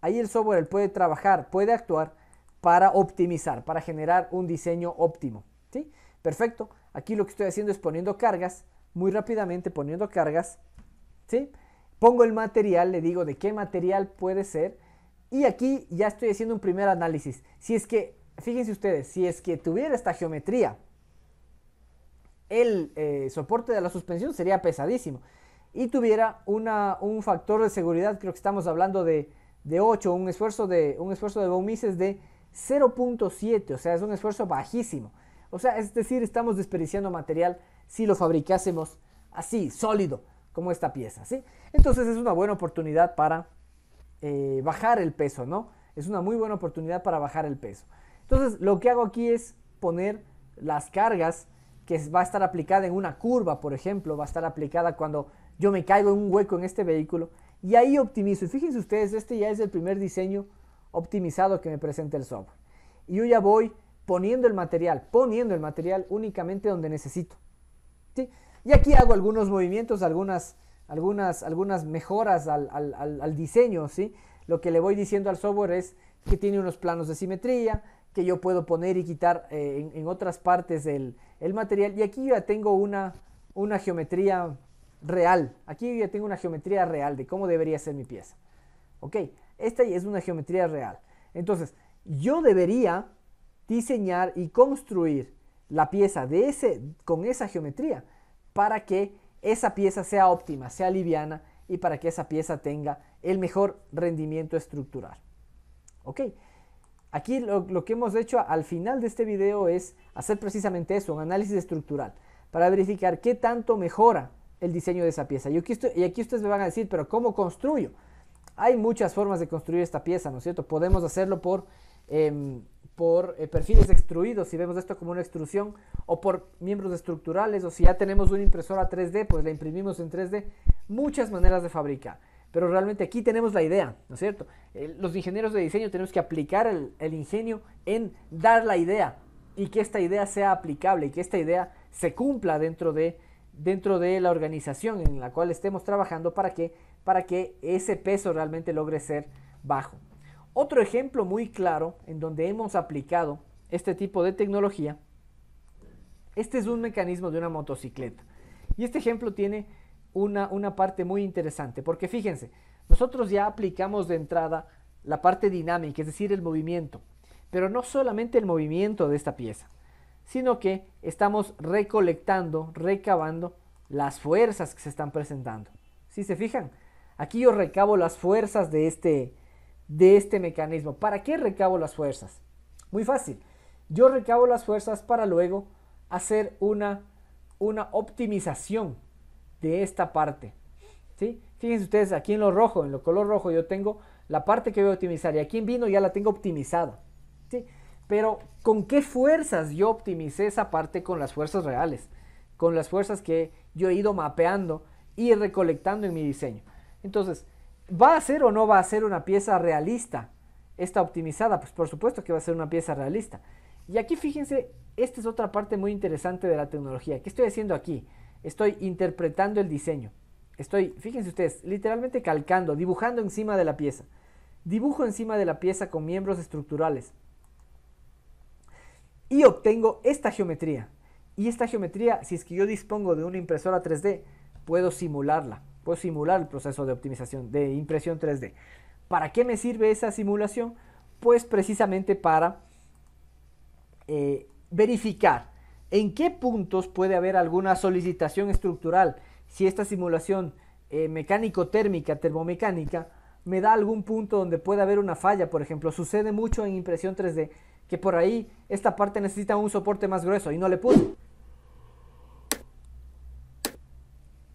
ahí el software puede trabajar, puede actuar para optimizar, para generar un diseño óptimo. ¿sí? Perfecto. Aquí lo que estoy haciendo es poniendo cargas, muy rápidamente poniendo cargas. ¿sí? Pongo el material, le digo de qué material puede ser. Y aquí ya estoy haciendo un primer análisis. Si es que, fíjense ustedes, si es que tuviera esta geometría, el eh, soporte de la suspensión sería pesadísimo. Y tuviera un factor de seguridad, creo que estamos hablando de, 8, un esfuerzo de, un esfuerzo de de 0.7, o sea, es un esfuerzo bajísimo. O sea, es decir, estamos desperdiciando material si lo fabricásemos así, sólido, como esta pieza, Entonces es una buena oportunidad para eh, bajar el peso, ¿no? Es una muy buena oportunidad para bajar el peso. Entonces, lo que hago aquí es poner las cargas que va a estar aplicada en una curva, por ejemplo, va a estar aplicada cuando yo me caigo en un hueco en este vehículo y ahí optimizo. Y fíjense ustedes, este ya es el primer diseño optimizado que me presenta el software. Y yo ya voy poniendo el material, poniendo el material únicamente donde necesito. Y aquí hago algunos movimientos, algunas, algunas, algunas mejoras al, diseño. ¿sí? Lo que le voy diciendo al software es que tiene unos planos de simetría, que yo puedo poner y quitar eh, en, otras partes del material. Y aquí ya tengo una, geometría real. Aquí ya tengo una geometría real de cómo debería ser mi pieza. ¿Ok? Esta es una geometría real. Entonces, yo debería diseñar y construir la pieza de ese, con esa geometría para que esa pieza sea óptima, sea liviana y para que esa pieza tenga el mejor rendimiento estructural. ¿Ok? Aquí lo, que hemos hecho al final de este video es hacer precisamente eso, un análisis estructural, para verificar qué tanto mejora el diseño de esa pieza. Y aquí, ustedes me van a decir, pero ¿cómo construyo? Hay muchas formas de construir esta pieza, ¿no es cierto? Podemos hacerlo por, em, por eh, perfiles extruidos, si vemos esto como una extrusión, o por miembros estructurales, o si ya tenemos una impresora 3D, pues la imprimimos en 3D. Muchas maneras de fabricar. Pero realmente aquí tenemos la idea, ¿no es cierto? Eh, los ingenieros de diseño tenemos que aplicar el, el, ingenio en dar la idea y que esta idea sea aplicable y que esta idea se cumpla dentro de, dentro de la organización en la cual estemos trabajando para que, para que ese peso realmente logre ser bajo. Otro ejemplo muy claro en donde hemos aplicado este tipo de tecnología, este es un mecanismo de una motocicleta. Y este ejemplo tiene una, parte muy interesante, porque fíjense, nosotros ya aplicamos de entrada la parte dinámica, es decir, el movimiento, pero no solamente el movimiento de esta pieza, sino que estamos recolectando, recabando las fuerzas que se están presentando. Si se fijan, aquí yo recabo las fuerzas de este, de este mecanismo. ¿Para qué recabo las fuerzas? Muy fácil. Yo recabo las fuerzas para luego hacer una, una optimización de esta parte. ¿sí? Fíjense ustedes, aquí en lo rojo, en lo color rojo yo tengo la parte que voy a optimizar y aquí en vino ya la tengo optimizada. Pero ¿con qué fuerzas yo optimicé esa parte con las fuerzas reales? Con las fuerzas que yo he ido mapeando y recolectando en mi diseño. Entonces, ¿va a ser o no va a ser una pieza realista esta optimizada? Pues por supuesto que va a ser una pieza realista. Y aquí fíjense, esta es otra parte muy interesante de la tecnología. ¿Qué estoy haciendo aquí? estoy interpretando el diseño. Estoy, fíjense ustedes, literalmente calcando, dibujando encima de la pieza. Dibujo encima de la pieza con miembros estructurales. Y obtengo esta geometría. Y esta geometría, si es que yo dispongo de una impresora 3D, puedo simularla. Puedo simular el proceso de optimización, de impresión 3D. ¿Para qué me sirve esa simulación? Pues precisamente para eh, verificar ¿En qué puntos puede haber alguna solicitación estructural si esta simulación eh, mecánico-térmica, termomecánica, me da algún punto donde puede haber una falla? Por ejemplo, sucede mucho en impresión 3D que por ahí esta parte necesita un soporte más grueso y no le puse.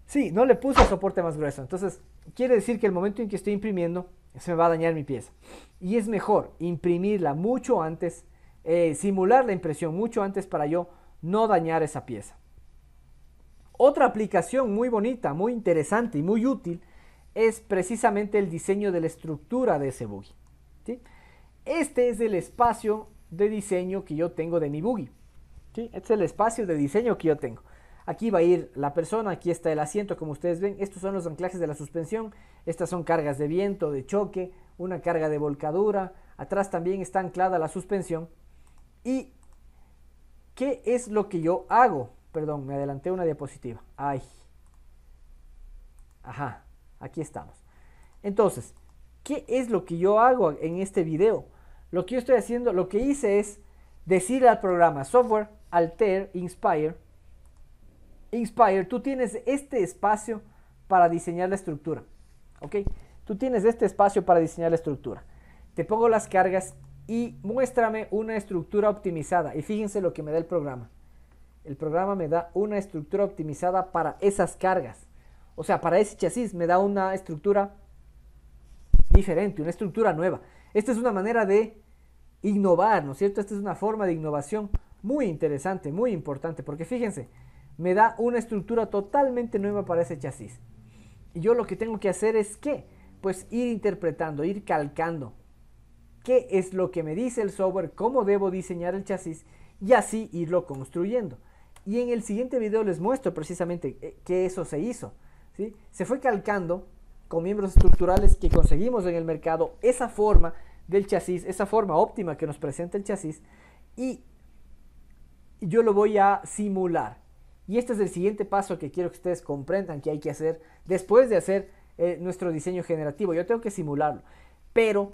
Sí, no le puse soporte más grueso. Entonces, quiere decir que el momento en que estoy imprimiendo, se me va a dañar mi pieza. Y es mejor imprimirla mucho antes, eh, simular la impresión mucho antes para yo no dañar esa pieza. Otra aplicación muy bonita, muy interesante y muy útil es precisamente el diseño de la estructura de ese buggy. ¿sí? Este es el espacio de diseño que yo tengo de mi buggy. Este es el espacio de diseño que yo tengo. Aquí va a ir la persona, aquí está el asiento, como ustedes ven. Estos son los anclajes de la suspensión. Estas son cargas de viento, de choque, una carga de volcadura. Atrás también está anclada la suspensión. Y ¿Qué es lo que yo hago? Perdón, me adelanté una diapositiva. Ay. Ajá, aquí estamos. Entonces, ¿qué es lo que yo hago en este video? Lo que yo estoy haciendo, lo que hice es decirle al programa software, alter, inspire, inspire, tú tienes este espacio para diseñar la estructura, ¿ok? Tú tienes este espacio para diseñar la estructura. Te pongo las cargas y muéstrame una estructura optimizada. Y fíjense lo que me da el programa. El programa me da una estructura optimizada para esas cargas. O sea, para ese chasis me da una estructura diferente, una estructura nueva. Esta es una manera de innovar, ¿no es cierto? Esta es una forma de innovación muy interesante, muy importante, porque fíjense, me da una estructura totalmente nueva para ese chasis. Y yo lo que tengo que hacer es que, pues ir interpretando, ir calcando, qué es lo que me dice el software, cómo debo diseñar el chasis y así irlo construyendo. Y en el siguiente video les muestro precisamente eh, qué eso se hizo. ¿sí? Se fue calcando con miembros estructurales que conseguimos en el mercado esa forma del chasis, esa forma óptima que nos presenta el chasis y yo lo voy a simular. Y este es el siguiente paso que quiero que ustedes comprendan que hay que hacer después de hacer eh, nuestro diseño generativo. Yo tengo que simularlo. Pero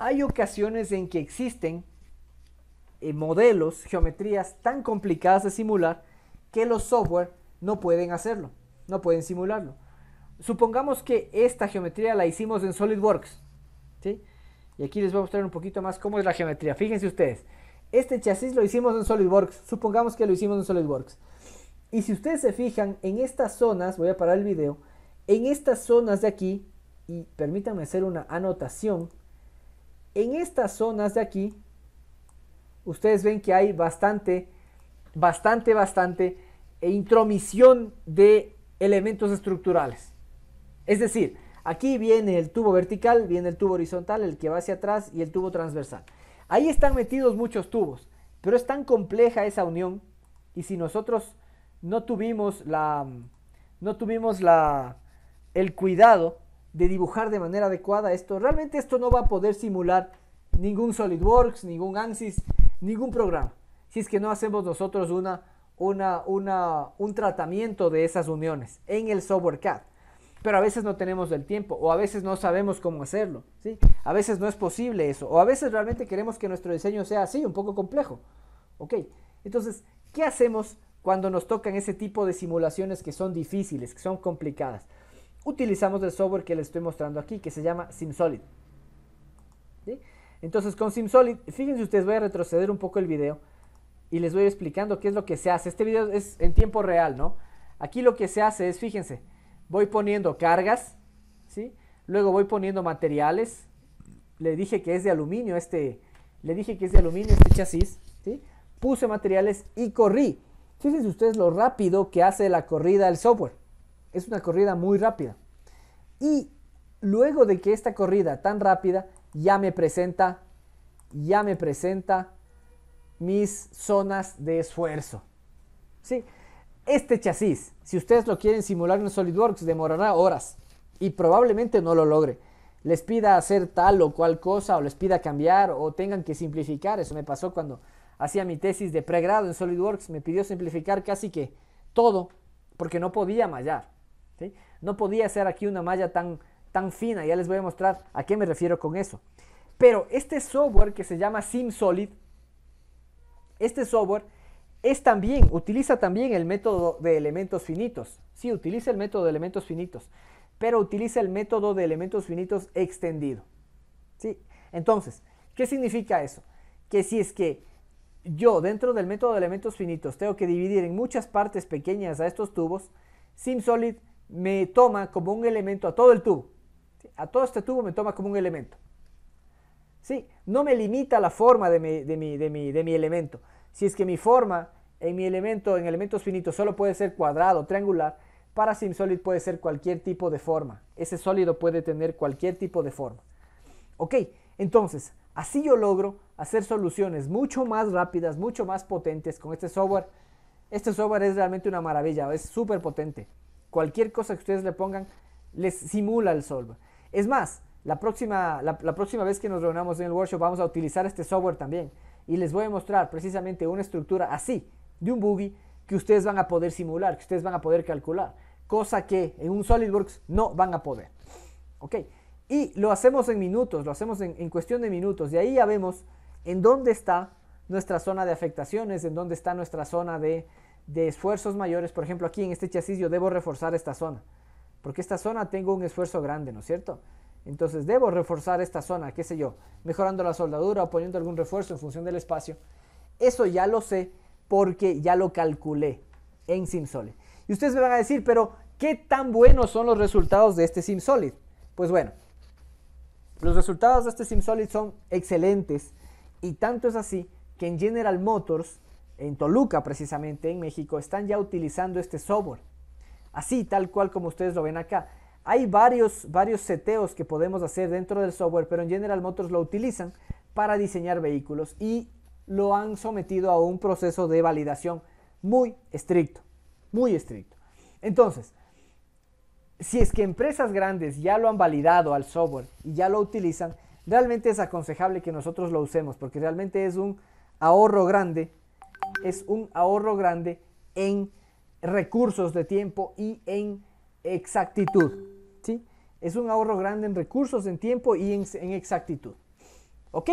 hay ocasiones en que existen eh, modelos, geometrías tan complicadas de simular que los software no pueden hacerlo, no pueden simularlo. Supongamos que esta geometría la hicimos en SolidWorks. ¿sí? Y aquí les voy a mostrar un poquito más cómo es la geometría. Fíjense ustedes, este chasis lo hicimos en SolidWorks. Supongamos que lo hicimos en SolidWorks. Y si ustedes se fijan en estas zonas, voy a parar el video, en estas zonas de aquí, y permítanme hacer una anotación, en estas zonas de aquí, ustedes ven que hay bastante, bastante, bastante eh, intromisión de elementos estructurales. Es decir, aquí viene el tubo vertical, viene el tubo horizontal, el que va hacia atrás y el tubo transversal. Ahí están metidos muchos tubos, pero es tan compleja esa unión y si nosotros no tuvimos la no tuvimos la el cuidado de dibujar de manera adecuada esto. Realmente esto no va a poder simular ningún SolidWorks, ningún ANSYS, ningún programa. Si es que no hacemos nosotros una, una, una, un tratamiento de esas uniones en el software CAD. Pero a veces no tenemos el tiempo o a veces no sabemos cómo hacerlo. ¿sí? A veces no es posible eso. O a veces realmente queremos que nuestro diseño sea así, un poco complejo. okay Entonces, ¿qué hacemos cuando nos tocan ese tipo de simulaciones que son difíciles, que son complicadas? utilizamos el software que les estoy mostrando aquí, que se llama SimSolid. Entonces con SimSolid, fíjense ustedes, voy a retroceder un poco el video y les voy explicando qué es lo que se hace. Este video es en tiempo real, ¿no? Aquí lo que se hace es, fíjense, voy poniendo cargas, Luego voy poniendo materiales. Le dije que es de aluminio este, le dije que es de aluminio este chasis, Puse materiales y corrí. Fíjense ustedes lo rápido que hace la corrida el software es una corrida muy rápida. Y luego de que esta corrida tan rápida ya me presenta, ya me presenta mis zonas de esfuerzo. ¿Sí? Este chasis, si ustedes lo quieren simular en SolidWorks, demorará horas y probablemente no lo logre. Les pida hacer tal o cual cosa o les pida cambiar o tengan que simplificar. Eso me pasó cuando hacía mi tesis de pregrado en SolidWorks. Me pidió simplificar casi que todo porque no podía mallar. No podía hacer aquí una malla tan, tan fina, ya les voy a mostrar a qué me refiero con eso. Pero este software que se llama SimSolid, este software es también, utiliza también el método de elementos finitos. Sí, utiliza el método de elementos finitos, pero utiliza el método de elementos finitos extendido. ¿Sí? Entonces, ¿qué significa eso? Que si es que yo dentro del método de elementos finitos tengo que dividir en muchas partes pequeñas a estos tubos, SimSolid me toma como un elemento a todo el tubo. A todo este tubo me toma como un elemento. ¿sí? No me limita la forma de mi, de, mi, de, mi, de mi, elemento. Si es que mi forma en mi elemento, en elementos finitos, solo puede ser cuadrado, triangular, para SimSolid puede ser cualquier tipo de forma. Ese sólido puede tener cualquier tipo de forma. Ok, entonces, así yo logro hacer soluciones mucho más rápidas, mucho más potentes con este software. Este software es realmente una maravilla, es súper potente. Cualquier cosa que ustedes le pongan les simula el solver. Es más, la próxima, la, próxima vez que nos reunamos en el workshop vamos a utilizar este software también. Y les voy a mostrar precisamente una estructura así, de un boogie, que ustedes van a poder simular, que ustedes van a poder calcular. Cosa que en un SolidWorks no van a poder. ¿Ok? Y lo hacemos en minutos, lo hacemos en, en cuestión de minutos. Y ahí ya vemos en dónde está nuestra zona de afectaciones, en dónde está nuestra zona de de esfuerzos mayores, por ejemplo, aquí en este chasis yo debo reforzar esta zona, porque esta zona tengo un esfuerzo grande, ¿no es cierto? Entonces debo reforzar esta zona, qué sé yo, mejorando la soldadura o poniendo algún refuerzo en función del espacio. Eso ya lo sé porque ya lo calculé en SimSolid. Y ustedes me van a decir, pero ¿qué tan buenos son los resultados de este SimSolid? Pues bueno, los resultados de este SimSolid son excelentes y tanto es así que en General Motors en Toluca precisamente, en México, están ya utilizando este software. Así, tal cual como ustedes lo ven acá. Hay varios, varios seteos que podemos hacer dentro del software, pero en General Motors lo utilizan para diseñar vehículos y lo han sometido a un proceso de validación muy estricto, muy estricto. Entonces, si es que empresas grandes ya lo han validado al software y ya lo utilizan, realmente es aconsejable que nosotros lo usemos porque realmente es un ahorro grande es un ahorro grande en recursos de tiempo y en exactitud. ¿sí? Es un ahorro grande en recursos, en tiempo y en, exactitud. ¿Ok?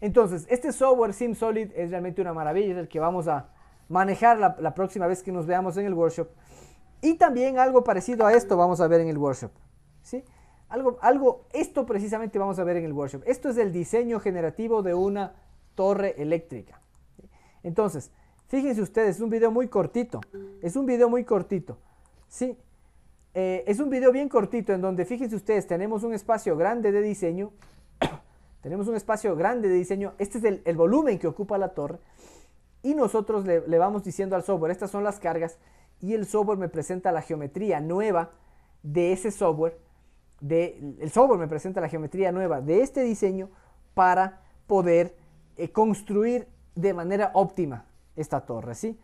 Entonces, este software SimSolid es realmente una maravilla, es el que vamos a manejar la, la próxima vez que nos veamos en el workshop. Y también algo parecido a esto vamos a ver en el workshop. ¿sí? Algo, algo, esto precisamente vamos a ver en el workshop. Esto es el diseño generativo de una torre eléctrica. Entonces, fíjense ustedes, es un video muy cortito. Es un video muy cortito. Sí. Eh, es un video bien cortito en donde, fíjense ustedes, tenemos un espacio grande de diseño. tenemos un espacio grande de diseño. Este es el, volumen que ocupa la torre. Y nosotros le, vamos diciendo al software, estas son las cargas. Y el software me presenta la geometría nueva de ese software. el software me presenta la geometría nueva de este diseño para poder eh, construir de manera óptima esta torre, ¿sí?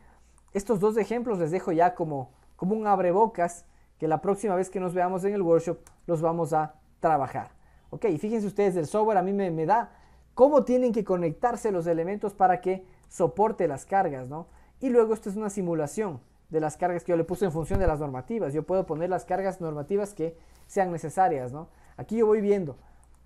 Estos dos ejemplos les dejo ya como, como un abrebocas que la próxima vez que nos veamos en el workshop los vamos a trabajar. Ok, y fíjense ustedes, el software a mí me, me da cómo tienen que conectarse los elementos para que soporte las cargas, ¿no? Y luego esto es una simulación de las cargas que yo le puse en función de las normativas. Yo puedo poner las cargas normativas que sean necesarias, ¿no? Aquí yo voy viendo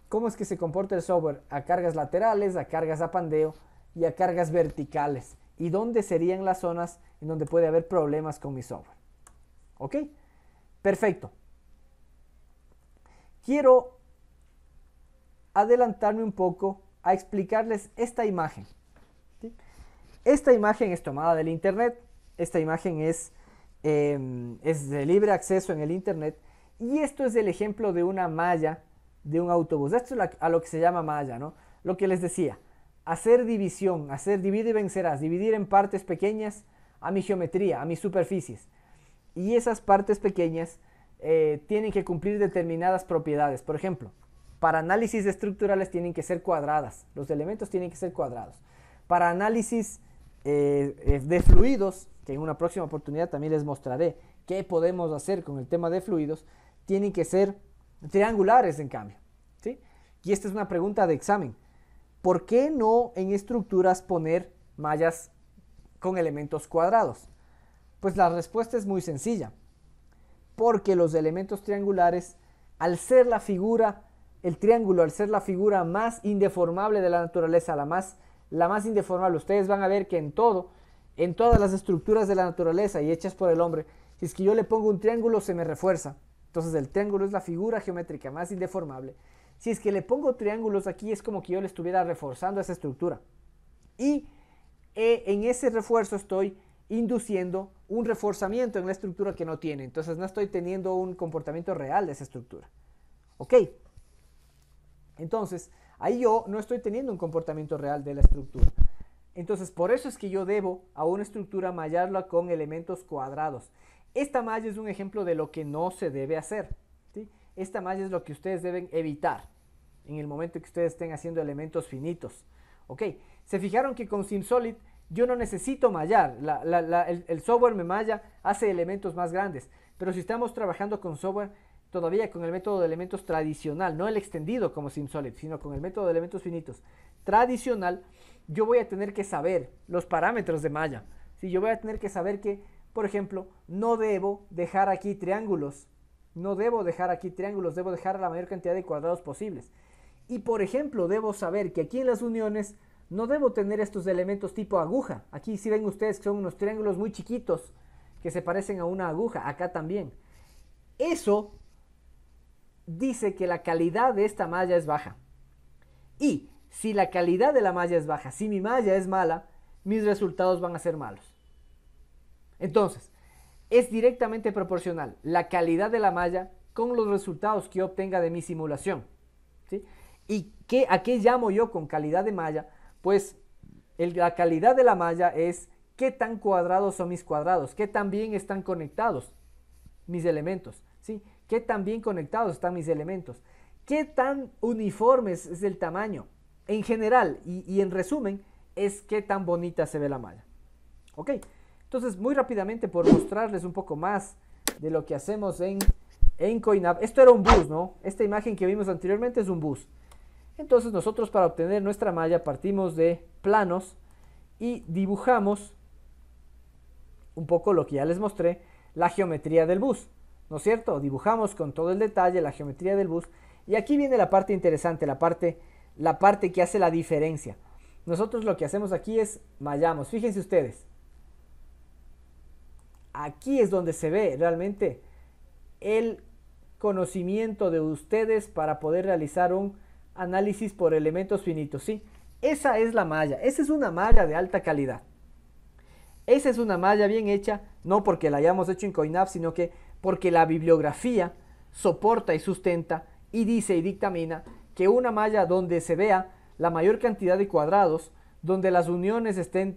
cómo es que se comporta el software a cargas laterales, a cargas a pandeo, y a cargas verticales y dónde serían las zonas en donde puede haber problemas con mi software. ¿Ok? Perfecto. Quiero adelantarme un poco a explicarles esta imagen. Esta imagen es tomada del Internet, esta imagen em, es, de libre acceso en el Internet y esto es el ejemplo de una malla de un autobús. Esto es a lo que se llama malla, ¿no? Lo que les decía, hacer división, hacer divide y vencerás, dividir en partes pequeñas a mi geometría, a mis superficies. Y esas partes pequeñas eh, tienen que cumplir determinadas propiedades. Por ejemplo, para análisis estructurales tienen que ser cuadradas, los elementos tienen que ser cuadrados. Para análisis eh, eh, de fluidos, que en una próxima oportunidad también les mostraré qué podemos hacer con el tema de fluidos, tienen que ser triangulares en cambio. ¿sí? Y esta es una pregunta de examen. ¿por qué no en estructuras poner mallas con elementos cuadrados? Pues la respuesta es muy sencilla, porque los elementos triangulares, al ser la figura, el triángulo, al ser la figura más indeformable de la naturaleza, la más, la más indeformable, ustedes van a ver que en todo, en todas las estructuras de la naturaleza y hechas por el hombre, si es que yo le pongo un triángulo se me refuerza. Entonces el triángulo es la figura geométrica más indeformable si es que le pongo triángulos aquí, es como que yo le estuviera reforzando esa estructura. Y eh, en ese refuerzo estoy induciendo un reforzamiento en la estructura que no tiene. Entonces no estoy teniendo un comportamiento real de esa estructura. ¿Ok? Entonces, ahí yo no estoy teniendo un comportamiento real de la estructura. Entonces, por eso es que yo debo a una estructura mallarla con elementos cuadrados. Esta malla es un ejemplo de lo que no se debe hacer. ¿sí? Esta malla es lo que ustedes deben evitar en el momento que ustedes estén haciendo elementos finitos. Ok, se fijaron que con SimSolid yo no necesito mallar, el, software me malla, hace elementos más grandes, pero si estamos trabajando con software todavía con el método de elementos tradicional, no el extendido como SimSolid, sino con el método de elementos finitos tradicional, yo voy a tener que saber los parámetros de malla. Si yo voy a tener que saber que, por ejemplo, no debo dejar aquí triángulos, no debo dejar aquí triángulos, debo dejar la mayor cantidad de cuadrados posibles. Y por ejemplo, debo saber que aquí en las uniones no debo tener estos elementos tipo aguja. Aquí si ven ustedes que son unos triángulos muy chiquitos que se parecen a una aguja, acá también. Eso dice que la calidad de esta malla es baja. Y si la calidad de la malla es baja, si mi malla es mala, mis resultados van a ser malos. Entonces, es directamente proporcional la calidad de la malla con los resultados que obtenga de mi simulación. ¿sí? ¿Y qué, a qué llamo yo con calidad de malla? Pues la calidad de la malla es qué tan cuadrados son mis cuadrados, qué tan bien están conectados mis elementos, ¿sí? Qué tan bien conectados están mis elementos, qué tan uniformes es el tamaño. En general y, en resumen, es qué tan bonita se ve la malla. ¿Ok? Entonces, muy rápidamente, por mostrarles un poco más de lo que hacemos en, en CoinApp. Esto era un bus, ¿no? Esta imagen que vimos anteriormente es un bus. Entonces nosotros para obtener nuestra malla partimos de planos y dibujamos un poco lo que ya les mostré, la geometría del bus, ¿no es cierto? Dibujamos con todo el detalle la geometría del bus y aquí viene la parte interesante, la parte, la parte que hace la diferencia. Nosotros lo que hacemos aquí es mallamos, fíjense ustedes. Aquí es donde se ve realmente el conocimiento de ustedes para poder realizar un análisis por elementos finitos, ¿sí? Esa es la malla, esa es una malla de alta calidad. Esa es una malla bien hecha, no porque la hayamos hecho en CoinApp, sino que porque la bibliografía soporta y sustenta y dice y dictamina que una malla donde se vea la mayor cantidad de cuadrados, donde las uniones estén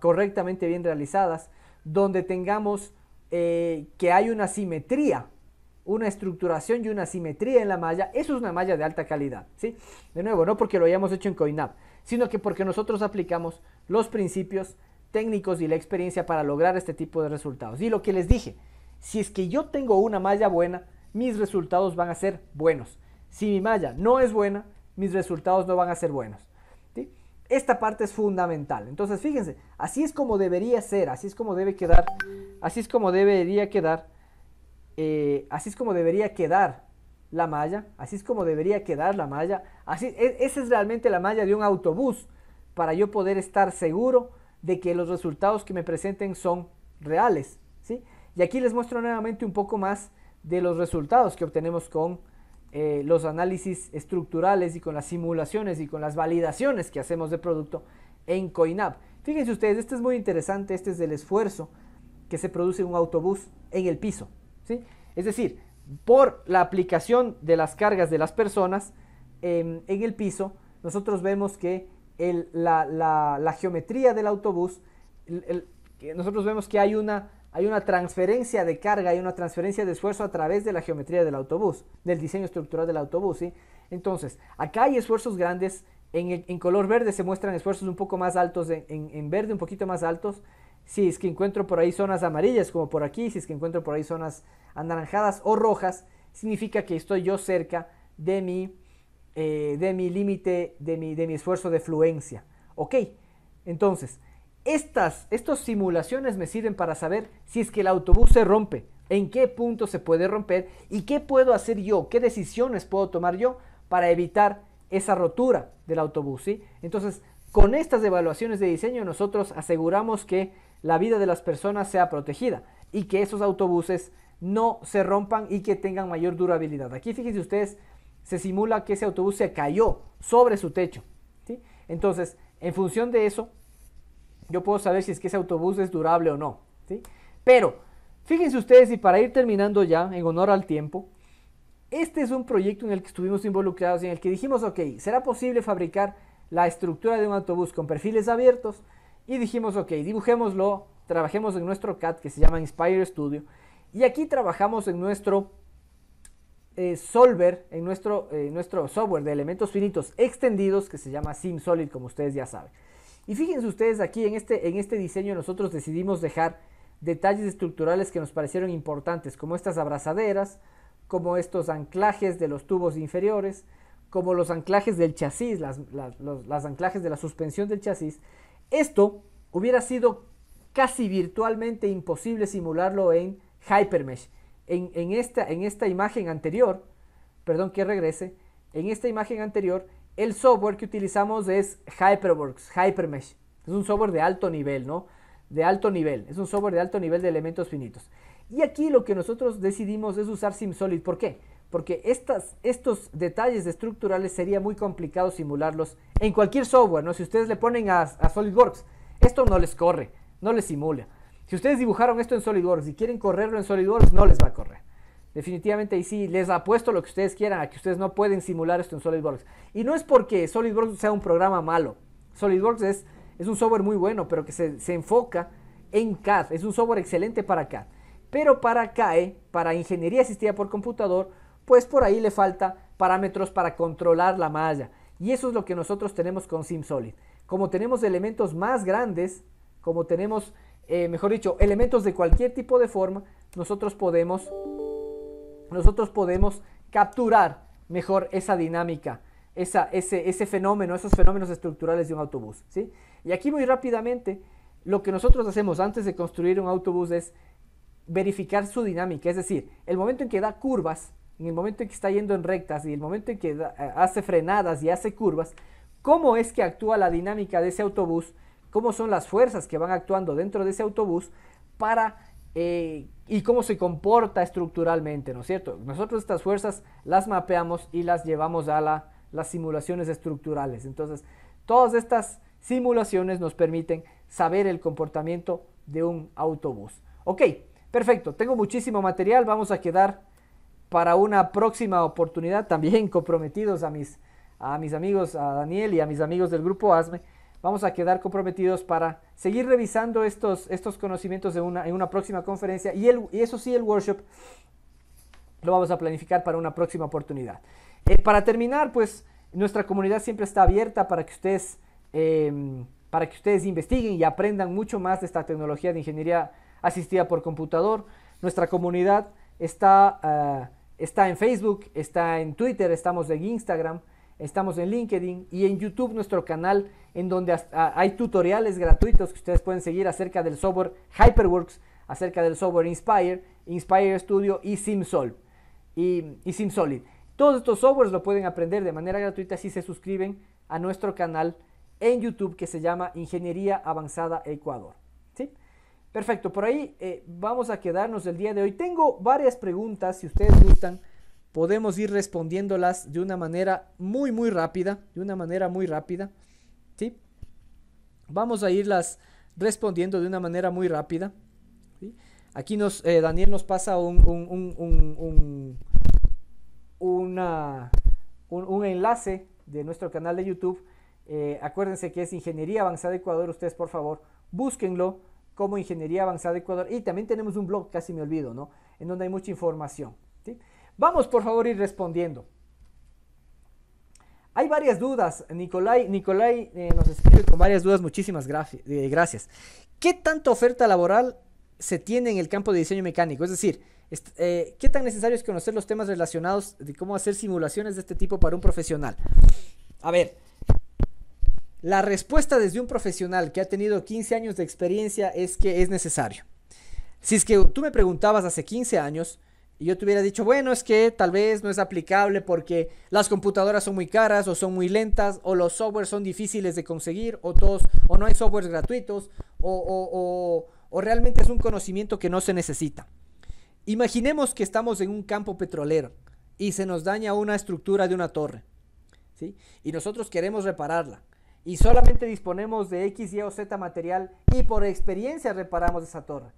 correctamente bien realizadas, donde tengamos eh, que hay una simetría una estructuración y una simetría en la malla, eso es una malla de alta calidad, ¿sí? De nuevo, no porque lo hayamos hecho en CoinApp, sino que porque nosotros aplicamos los principios técnicos y la experiencia para lograr este tipo de resultados. Y lo que les dije, si es que yo tengo una malla buena, mis resultados van a ser buenos. Si mi malla no es buena, mis resultados no van a ser buenos. Esta parte es fundamental. Entonces, fíjense, así es como debería ser, así es como debe quedar, así es como debería quedar eh, así es como debería quedar la malla, así es como debería quedar la malla, así, e, esa es realmente la malla de un autobús para yo poder estar seguro de que los resultados que me presenten son reales, ¿sí? Y aquí les muestro nuevamente un poco más de los resultados que obtenemos con eh, los análisis estructurales y con las simulaciones y con las validaciones que hacemos de producto en CoinApp. Fíjense ustedes, este es muy interesante, este es el esfuerzo que se produce en un autobús en el piso. Es decir, por la aplicación de las cargas de las personas em, en el piso, nosotros vemos que la, geometría del autobús, nosotros vemos que hay una, hay una transferencia de carga, hay una transferencia de esfuerzo a través de la geometría del autobús, del diseño estructural del autobús. Entonces, acá hay esfuerzos grandes, en, color verde se muestran esfuerzos un poco más altos, en verde un poquito más altos, si es que encuentro por ahí zonas amarillas como por aquí, si es que encuentro por ahí zonas anaranjadas o rojas, significa que estoy yo cerca de mi, eh, de mi límite, de mi, de mi esfuerzo de fluencia. Ok, entonces, estas simulaciones me sirven para saber si es que el autobús se rompe, en qué punto se puede romper y qué puedo hacer yo, qué decisiones puedo tomar yo para evitar esa rotura del autobús. ¿sí? Entonces, con estas evaluaciones de diseño nosotros aseguramos que la vida de las personas sea protegida y que esos autobuses no se rompan y que tengan mayor durabilidad. Aquí fíjense ustedes, se simula que ese autobús se cayó sobre su techo. Entonces, en función de eso, yo puedo saber si es que ese autobús es durable o no. Pero, fíjense ustedes, y para ir terminando ya, en honor al tiempo, este es un proyecto en el que estuvimos involucrados, y en el que dijimos, ok, ¿será posible fabricar la estructura de un autobús con perfiles abiertos? Y dijimos, ok, dibujémoslo, trabajemos en nuestro CAD que se llama Inspire Studio. Y aquí trabajamos en nuestro eh, solver, en nuestro, eh, nuestro software de elementos finitos extendidos que se llama SimSolid, como ustedes ya saben. Y fíjense ustedes aquí en este, en este diseño nosotros decidimos dejar detalles estructurales que nos parecieron importantes, como estas abrazaderas, como estos anclajes de los tubos inferiores, como los anclajes del chasis, los, las anclajes de la suspensión del chasis, esto hubiera sido casi virtualmente imposible simularlo en Hypermesh. En, esta, esta imagen anterior, perdón que regrese, en esta imagen anterior, el software que utilizamos es Hyperworks, Hypermesh. Es un software de alto nivel, ¿no? De alto nivel. Es un software de alto nivel de elementos finitos. Y aquí lo que nosotros decidimos es usar SimSolid. ¿Por qué? porque estos detalles estructurales sería muy complicado simularlos en cualquier software, Si ustedes le ponen a, SolidWorks, esto no les corre, no les simula. Si ustedes dibujaron esto en SolidWorks y quieren correrlo en SolidWorks, no les va a correr. Definitivamente, y sí, les apuesto lo que ustedes quieran a que ustedes no pueden simular esto en SolidWorks. Y no es porque SolidWorks sea un programa malo. SolidWorks es, un software muy bueno, pero que se, se enfoca en CAD. Es un software excelente para CAD. Pero para CAE, para ingeniería asistida por computador, pues por ahí le falta parámetros para controlar la malla. Y eso es lo que nosotros tenemos con SimSolid. Como tenemos elementos más grandes, como tenemos, eh, mejor dicho, elementos de cualquier tipo de forma, nosotros podemos, nosotros podemos capturar mejor esa dinámica, ese, fenómeno, esos fenómenos estructurales de un autobús. ¿sí? Y aquí muy rápidamente, lo que nosotros hacemos antes de construir un autobús es verificar su dinámica. Es decir, el momento en que da curvas, en el momento en que está yendo en rectas y el momento en que eh, hace frenadas y hace curvas, cómo es que actúa la dinámica de ese autobús, cómo son las fuerzas que van actuando dentro de ese autobús para eh, y cómo se comporta estructuralmente, ¿no es cierto? Nosotros estas fuerzas las mapeamos y las llevamos a las simulaciones estructurales. Entonces, todas estas simulaciones nos permiten saber el comportamiento de un autobús. Ok, perfecto, tengo muchísimo material, vamos a quedar para una próxima oportunidad, también comprometidos a mis, a mis amigos, a Daniel y a mis amigos del grupo ASME, vamos a quedar comprometidos para seguir revisando estos, estos conocimientos en una, en una próxima conferencia y, el, y eso sí, el workshop lo vamos a planificar para una próxima oportunidad. Eh, para terminar, pues nuestra comunidad siempre está abierta para que ustedes, em, para que ustedes investiguen y aprendan mucho más de esta tecnología de ingeniería asistida por computador. Nuestra comunidad está ah, Está en Facebook, está en Twitter, estamos en Instagram, estamos en LinkedIn y en YouTube nuestro canal en donde ah, hay tutoriales gratuitos que ustedes pueden seguir acerca del software HyperWorks, acerca del software Inspire, Inspire Studio y SimSolid. Y, Todos estos softwares lo pueden aprender de manera gratuita si se suscriben a nuestro canal en YouTube que se llama Ingeniería Avanzada Ecuador. Perfecto, por ahí eh, vamos a quedarnos el día de hoy. Tengo varias preguntas, si ustedes gustan, podemos ir respondiéndolas de una manera muy, muy rápida, de una manera muy rápida, ¿sí? Vamos a irlas respondiendo de una manera muy rápida. Aquí nos, eh, Daniel nos pasa un, enlace de nuestro canal de YouTube. Eh, acuérdense que es Ingeniería Avanzada Ecuador, ustedes por favor, búsquenlo como Ingeniería Avanzada de Ecuador. Y también tenemos un blog, casi me olvido, ¿no? En donde hay mucha información. Vamos, por favor, ir respondiendo. Hay varias dudas. Nicolai, Nicolai eh, nos escribe con varias dudas. Muchísimas eh, gracias. ¿Qué tanta oferta laboral se tiene en el campo de diseño mecánico? Es decir, eh, ¿qué tan necesario es conocer los temas relacionados de cómo hacer simulaciones de este tipo para un profesional? A ver, la respuesta desde un profesional que ha tenido 15 años de experiencia es que es necesario. Si es que tú me preguntabas hace 15 años y yo te hubiera dicho, bueno, es que tal vez no es aplicable porque las computadoras son muy caras o son muy lentas o los softwares son difíciles de conseguir o, todos, o no hay softwares gratuitos o, o, o, o realmente es un conocimiento que no se necesita. Imaginemos que estamos en un campo petrolero y se nos daña una estructura de una torre. ¿sí? Y nosotros queremos repararla y solamente disponemos de X, Y o Z material y por experiencia reparamos esa torre.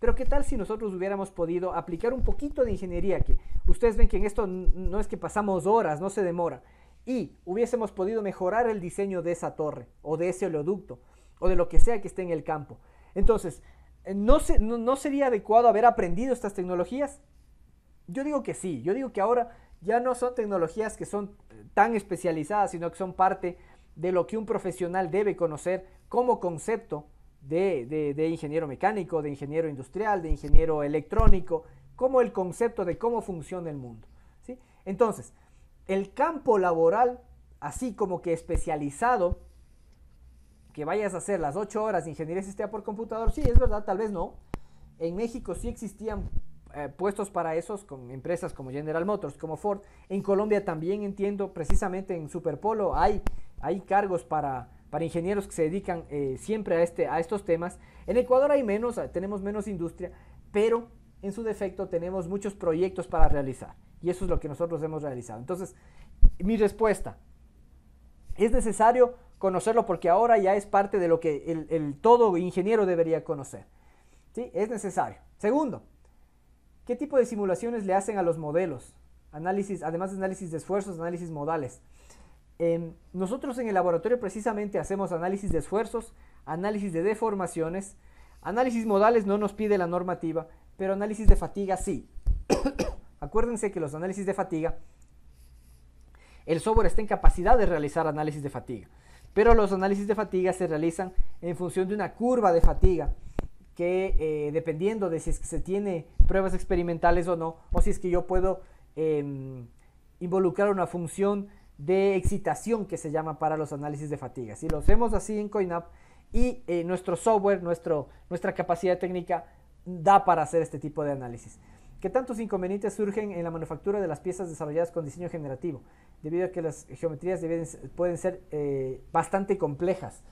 Pero qué tal si nosotros hubiéramos podido aplicar un poquito de ingeniería, que ustedes ven que en esto no es que pasamos horas, no se demora, y hubiésemos podido mejorar el diseño de esa torre o de ese oleoducto o de lo que sea que esté en el campo. Entonces, eh, ¿no, no, sería adecuado haber aprendido estas tecnologías? Yo digo que sí, yo digo que ahora ya no son tecnologías que son eh, tan especializadas, sino que son parte de lo que un profesional debe conocer como concepto de, ingeniero mecánico, de ingeniero industrial, de ingeniero electrónico, como el concepto de cómo funciona el mundo. ¿sí? Entonces, el campo laboral, así como que especializado, que vayas a hacer las ocho horas de ingeniería por computador, sí, es verdad, tal vez no. En México sí existían eh, puestos para esos con empresas como General Motors, como Ford. En Colombia también entiendo, precisamente en Superpolo hay hay cargos para, ingenieros que se dedican eh, siempre este, a, estos temas. En Ecuador hay menos, ah, tenemos menos industria, pero en su defecto tenemos muchos proyectos para realizar. Y eso es lo que nosotros hemos realizado. Entonces, mi respuesta, es necesario conocerlo porque ahora ya es parte de lo que el, todo ingeniero debería conocer. ¿Sí? Es necesario. Segundo, ¿qué tipo de simulaciones le hacen a los modelos? Análisis, además de análisis de esfuerzos, análisis modales. Em, nosotros en el laboratorio precisamente hacemos análisis de esfuerzos, análisis de deformaciones, análisis modales no nos pide la normativa, pero análisis de fatiga sí. Acuérdense que los análisis de fatiga, el software está en capacidad de realizar análisis de fatiga, pero los análisis de fatiga se realizan en función de una curva de fatiga que eh, dependiendo de si es que se tiene pruebas experimentales o no, o si es que yo puedo em, involucrar una función de excitación que se llama para los análisis de fatiga. Si lo hacemos así en CoinApp y eh, nuestro software, nuestra capacidad técnica da para hacer este tipo de análisis. ¿Qué tantos inconvenientes surgen en la manufactura de las piezas desarrolladas con diseño generativo? Debido a que las geometrías pueden ser eh, bastante complejas.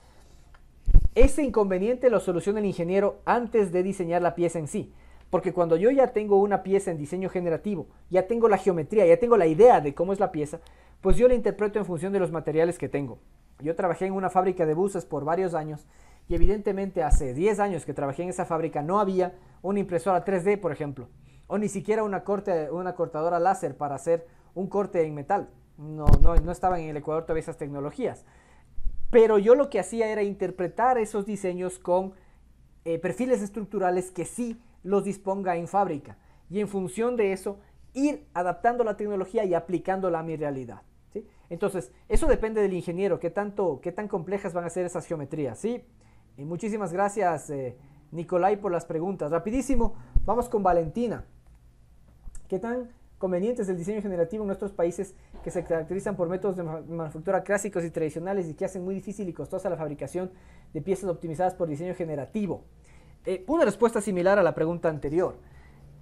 Ese inconveniente lo soluciona el ingeniero antes de diseñar la pieza en sí. Porque cuando yo ya tengo una pieza en diseño generativo, ya tengo la geometría, ya tengo la idea de cómo es la pieza, pues yo la interpreto en función de los materiales que tengo. Yo trabajé en una fábrica de buses por varios años y evidentemente hace 10 años que trabajé en esa fábrica no había una impresora 3D, por ejemplo, o ni siquiera una, corte, una cortadora láser para hacer un corte en metal. No, no, no estaban en el Ecuador todas esas tecnologías. Pero yo lo que hacía era interpretar esos diseños con eh, perfiles estructurales que sí los disponga en fábrica y en función de eso ir adaptando la tecnología y aplicándola a mi realidad. Entonces, eso depende del ingeniero, qué, tan complejas van a ser esas geometrías. muchísimas gracias, eh, Nicolai, por las preguntas. Rapidísimo, vamos con Valentina. ¿Qué tan convenientes es el diseño generativo en nuestros países que se caracterizan por métodos de manufactura clásicos y tradicionales y que hacen muy difícil y costosa la fabricación de piezas optimizadas por diseño generativo? Eh, una respuesta similar a la pregunta anterior.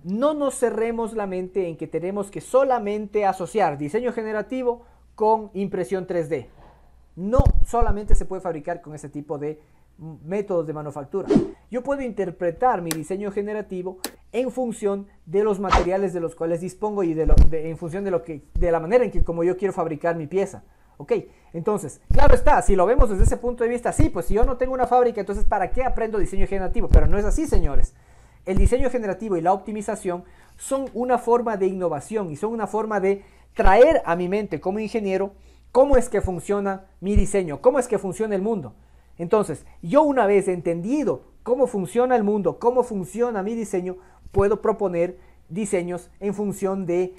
No nos cerremos la mente en que tenemos que solamente asociar diseño generativo con impresión 3D. No solamente se puede fabricar con ese tipo de métodos de manufactura. Yo puedo interpretar mi diseño generativo en función de los materiales de los cuales dispongo y en función de, de la manera en que como yo quiero fabricar mi pieza. Ok, entonces, claro está, si lo vemos desde ese punto de vista, sí, pues si yo no tengo una fábrica, entonces ¿para qué aprendo diseño generativo? Pero no es así, señores. El diseño generativo y la optimización son una forma de innovación y son una forma de traer a mi mente como ingeniero cómo es que funciona mi diseño, cómo es que funciona el mundo. Entonces, yo una vez entendido cómo funciona el mundo, cómo funciona mi diseño, puedo proponer diseños en función de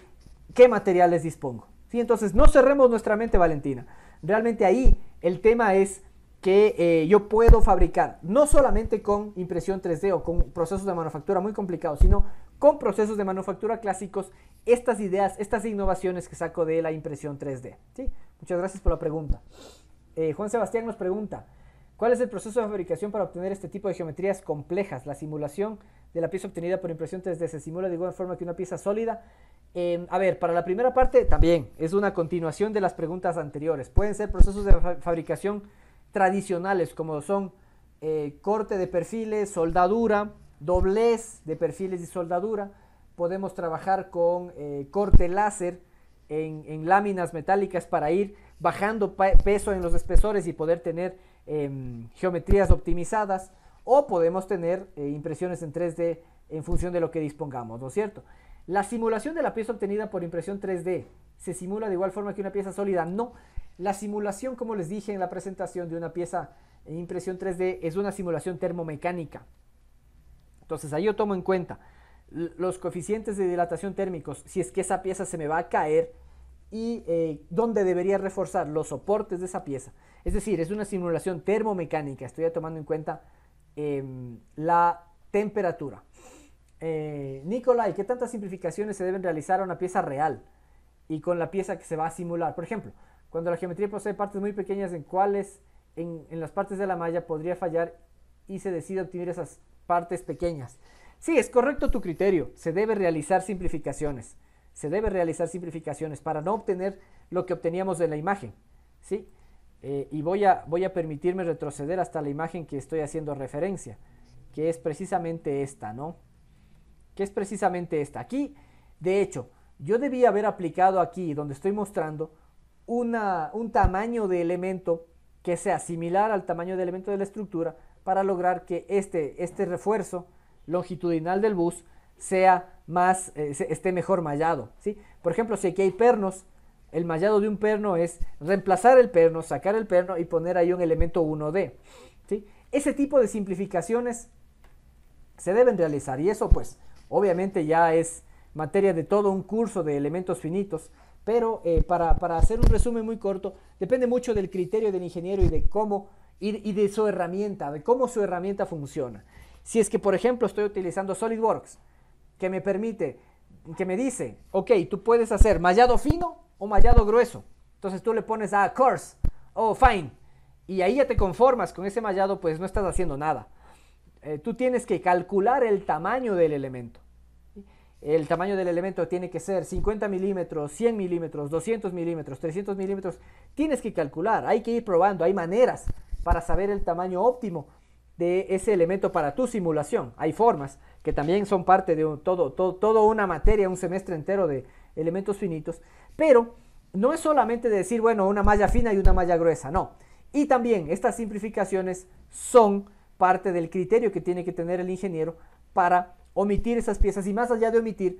qué materiales dispongo. ¿sí? Entonces, no cerremos nuestra mente, Valentina. Realmente ahí el tema es que eh, yo puedo fabricar, no solamente con impresión 3D o con procesos de manufactura muy complicados, sino con procesos de manufactura clásicos, estas ideas, estas innovaciones que saco de la impresión 3D. ¿sí? Muchas gracias por la pregunta. Eh, Juan Sebastián nos pregunta, ¿cuál es el proceso de fabricación para obtener este tipo de geometrías complejas? La simulación de la pieza obtenida por impresión 3D. Se simula de igual forma que una pieza sólida. Em, a ver, para la primera parte también es una continuación de las preguntas anteriores. Pueden ser procesos de fabricación tradicionales como son eh, corte de perfiles, soldadura, doblez de perfiles y soldadura. Podemos trabajar con eh, corte láser en, en, láminas metálicas para ir bajando peso en los espesores y poder tener em, geometrías optimizadas o podemos tener eh, impresiones en 3D en función de lo que dispongamos, ¿no es cierto? La simulación de la pieza obtenida por impresión 3D se simula de igual forma que una pieza sólida. No, la simulación, como les dije en la presentación de una pieza en impresión 3D, es una simulación termomecánica. Entonces ahí yo tomo en cuenta los coeficientes de dilatación térmicos, si es que esa pieza se me va a caer y eh, dónde debería reforzar los soportes de esa pieza. Es decir, es una simulación termomecánica, estoy tomando en cuenta eh, la temperatura. Eh, Nicolai, ¿qué tantas simplificaciones se deben realizar a una pieza real y con la pieza que se va a simular? Por ejemplo, cuando la geometría posee partes muy pequeñas en cuáles, en, las partes de la malla podría fallar y se decide obtener esas partes pequeñas. Sí, es correcto tu criterio. Se debe realizar simplificaciones. Se debe realizar simplificaciones para no obtener lo que obteníamos de la imagen. ¿sí? Eh, y voy a, voy a permitirme retroceder hasta la imagen que estoy haciendo referencia, que es precisamente esta, ¿no? Que es precisamente esta. Aquí, de hecho, yo debía haber aplicado aquí, donde estoy mostrando, un tamaño de elemento que sea similar al tamaño de elemento de la estructura para lograr que este, este refuerzo longitudinal del bus sea más, eh, esté mejor mallado. ¿sí? Por ejemplo, si aquí hay pernos, el mallado de un perno es reemplazar el perno, sacar el perno y poner ahí un elemento 1D. ¿sí? Ese tipo de simplificaciones se deben realizar y eso pues obviamente ya es materia de todo un curso de elementos finitos, pero eh, para, hacer un resumen muy corto, depende mucho del criterio del ingeniero y de cómo y de su herramienta, de cómo su herramienta funciona. Si es que por ejemplo estoy utilizando SolidWorks, que me permite, que me dice, ok, tú puedes hacer mallado fino o mallado grueso. Entonces tú le pones a coarse o oh, fine y ahí ya te conformas con ese mallado, pues no estás haciendo nada. Eh, tú tienes que calcular el tamaño del elemento. El tamaño del elemento tiene que ser 50 milímetros, 100 milímetros, 200 milímetros, 300 milímetros. Tienes que calcular, hay que ir probando, hay maneras para saber el tamaño óptimo de ese elemento para tu simulación. Hay formas que también son parte de un, todo, todo, todo una materia, un semestre entero de elementos finitos. Pero no es solamente decir, bueno, una malla fina y una malla gruesa, no. Y también estas simplificaciones son parte del criterio que tiene que tener el ingeniero para omitir esas piezas. Y más allá de omitir,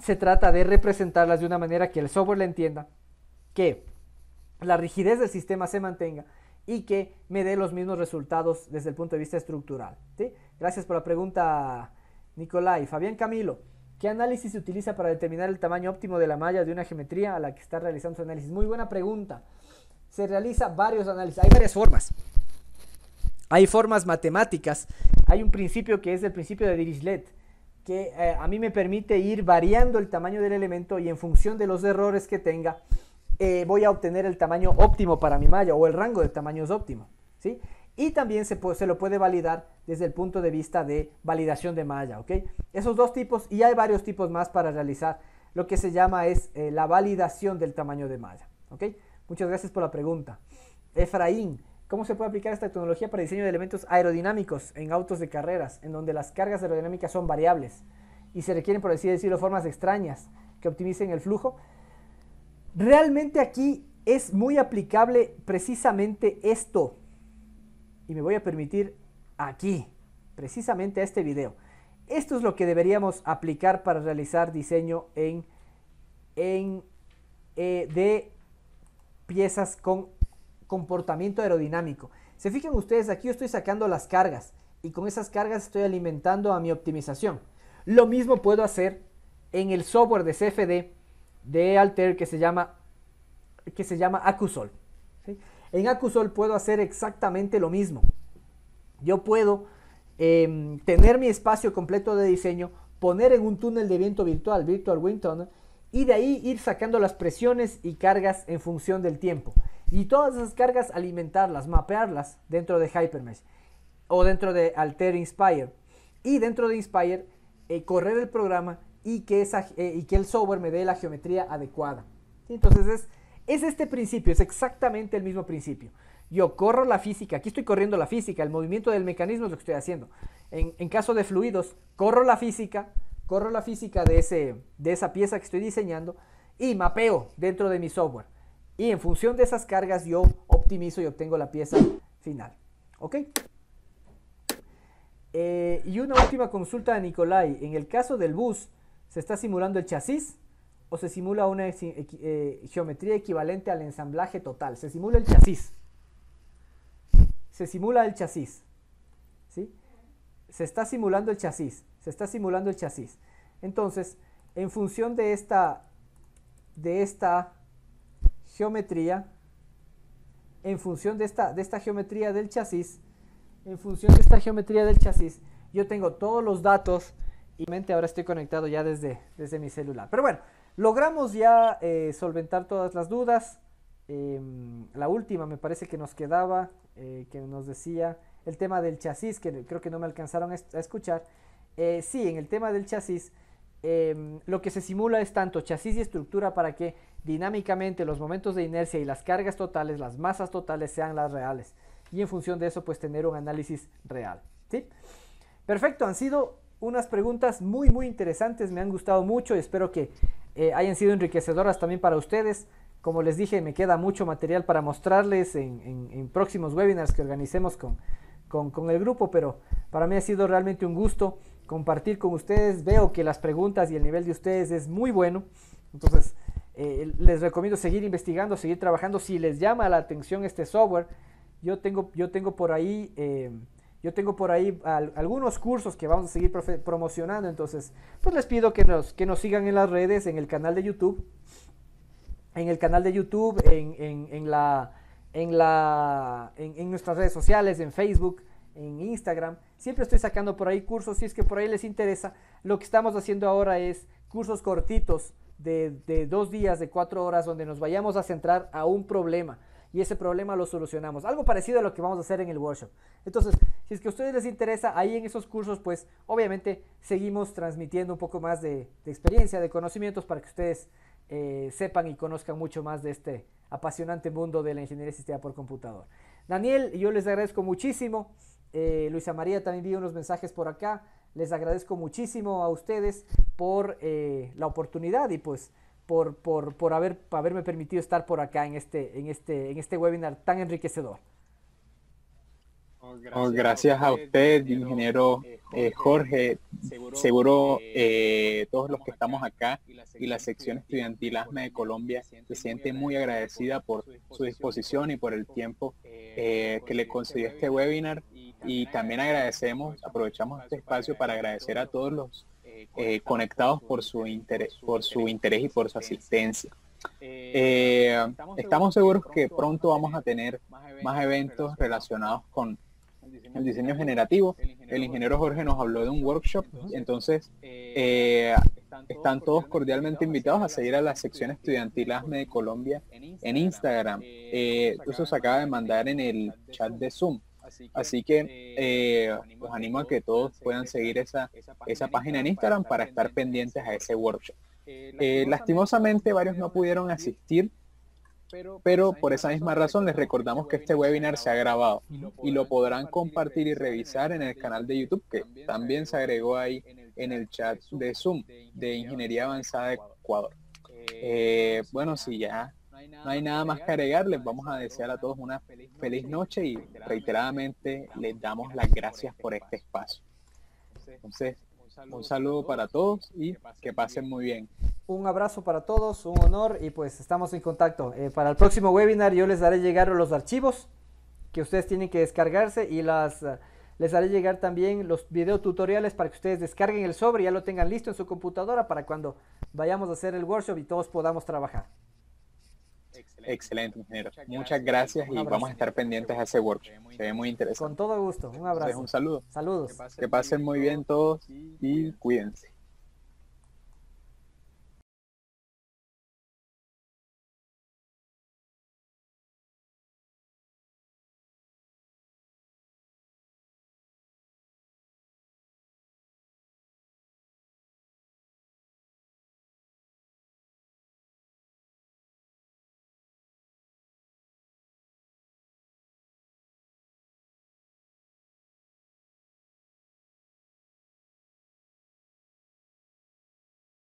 se trata de representarlas de una manera que el software la entienda, que la rigidez del sistema se mantenga y que me dé los mismos resultados desde el punto de vista estructural. Gracias por la pregunta, Nicolai. Fabián Camilo. ¿Qué análisis se utiliza para determinar el tamaño óptimo de la malla de una geometría a la que está realizando su análisis? Muy buena pregunta. Se realiza varios análisis. Hay varias formas. Hay formas matemáticas. Hay un principio que es el principio de Dirichlet, que eh, a mí me permite ir variando el tamaño del elemento y en función de los errores que tenga, eh, voy a obtener el tamaño óptimo para mi malla o el rango de tamaños óptimo. ¿sí? y también se, lo puede validar desde el punto de vista de validación de malla, Esos dos tipos, y hay varios tipos más para realizar lo que se llama es eh, la validación del tamaño de malla, Muchas gracias por la pregunta. Efraín, ¿cómo se puede aplicar esta tecnología para diseño de elementos aerodinámicos en autos de carreras, en donde las cargas aerodinámicas son variables y se requieren, por así decirlo, formas extrañas que optimicen el flujo? Realmente aquí es muy aplicable precisamente esto y me voy a permitir aquí, precisamente a este video. Esto es lo que deberíamos aplicar para realizar diseño en, eh, de piezas con comportamiento aerodinámico. Se fijan ustedes, aquí yo estoy sacando las cargas y con esas cargas estoy alimentando a mi optimización. Lo mismo puedo hacer en el software de CFD de Alter que se llama, que se llama Acusol. En Acusol puedo hacer exactamente lo mismo. Yo puedo em, tener mi espacio completo de diseño, poner en un túnel de viento virtual, Virtual Wind Tunnel, y de ahí ir sacando las presiones y cargas en función del tiempo. Y todas esas cargas alimentarlas, mapearlas dentro de Hypermesh o dentro de Alter Inspire. Y dentro de Inspire eh, correr el programa y que, eh, y que el software me dé la geometría adecuada. Entonces es es este principio, es exactamente el mismo principio. Yo corro la física, aquí estoy corriendo la física, el movimiento del mecanismo es lo que estoy haciendo. En, caso de fluidos, corro la física, corro la física de, ese, de esa pieza que estoy diseñando y mapeo dentro de mi software. Y en función de esas cargas yo optimizo y obtengo la pieza final. ¿Ok? Eh, y una última consulta de Nicolai. En el caso del bus, ¿se está simulando el chasis? o se simula una eh, geometría equivalente al ensamblaje total. Se simula el chasis. Se simula el chasis. ¿sí? Se está simulando el chasis. Se está simulando el chasis. Entonces, en función de esta, de esta geometría, en función de esta, de esta geometría del chasis, en función de esta geometría del chasis, yo tengo todos los datos y mente ahora estoy conectado ya desde, desde mi celular. Pero bueno, Logramos ya eh, solventar todas las dudas. Em, la última me parece que nos quedaba, eh, que nos decía el tema del chasis, que creo que no me alcanzaron a escuchar. Eh, sí, en el tema del chasis, em, lo que se simula es tanto chasis y estructura para que dinámicamente los momentos de inercia y las cargas totales, las masas totales sean las reales. Y en función de eso, pues tener un análisis real. Perfecto, han sido unas preguntas muy, muy interesantes, me han gustado mucho y espero que eh, hayan sido enriquecedoras también para ustedes. Como les dije, me queda mucho material para mostrarles en, próximos webinars que organicemos con, con, el grupo, pero para mí ha sido realmente un gusto compartir con ustedes. Veo que las preguntas y el nivel de ustedes es muy bueno. Entonces, eh, les recomiendo seguir investigando, seguir trabajando. Si les llama la atención este software, yo tengo, yo tengo por ahí... Eh, yo tengo por ahí algunos cursos que vamos a seguir promocionando, entonces pues les pido que nos, sigan en las redes, en el canal de YouTube, en el canal de YouTube, en, en, en nuestras redes sociales, en Facebook, en Instagram. Siempre estoy sacando por ahí cursos, si es que por ahí les interesa. Lo que estamos haciendo ahora es cursos cortitos de, de, dos días, de cuatro horas, donde nos vayamos a centrar a un problema y ese problema lo solucionamos. Algo parecido a lo que vamos a hacer en el workshop. Entonces, si es que a ustedes les interesa, ahí en esos cursos, pues obviamente seguimos transmitiendo un poco más de, experiencia, de conocimientos para que ustedes eh, sepan y conozcan mucho más de este apasionante mundo de la ingeniería sistemas por computador. Daniel, yo les agradezco muchísimo. Eh, Luisa María también vi unos mensajes por acá. Les agradezco muchísimo a ustedes por eh, la oportunidad y pues por, por, haber, haberme permitido estar por acá en este, en este, en este webinar tan enriquecedor. gracias, a usted, ingeniero, eh, eh, Jorge. Seguro, eh, todos los que estamos acá y la sección estudiantil ASME de Colombia se siente muy agradecida por su disposición y por el tiempo que le este concedió este webinar. Y también agradecemos, aprovechamos este, este espacio para agradecer a todos los eh, conectados por su interés, por su interés y por su asistencia. Eh, eh, estamos seguros que pronto vamos a tener más eventos relacionados con el diseño generativo. El ingeniero Jorge nos habló de un workshop, entonces están todos cordialmente invitados a seguir a la sección estudiantil ASME de Colombia en Instagram. eso se acaba de mandar en el chat de Zoom. Así que, eh, eh, os animo a que todos puedan seguir esa, esa página en Instagram para estar pendientes a ese workshop. Eh, lastimosamente varios no pudieron asistir, pero por esa misma razón les este recordamos que este webinar se ha grabado y lo podrán compartir y revisar en el canal de YouTube que también se agregó ahí en el chat de Zoom de Ingeniería Avanzada de Ecuador. bueno, si ya no hay nada más que Les Vamos a desear a todos una feliz noche y reiteradamente les damos las gracias este por este espacio. Entonces, un saludo para todos y que pasen muy bien. Un abrazo para todos, un honor y pues estamos en contacto. Eh, para el próximo webinar yo les haré llegar los archivos que ustedes tienen que descargarse y las eh, les haré llegar también los videotutoriales para que ustedes descarguen el sobre y ya lo tengan listo en su computadora para cuando vayamos a hacer el workshop y todos podamos trabajar. Excelente, ingeniero. Muchas gracias y vamos a estar pendientes a ese workshop. Se ve muy interesante. Con todo gusto. Un abrazo. un saludo. Saludos. Que pasen muy bien todos y cuídense.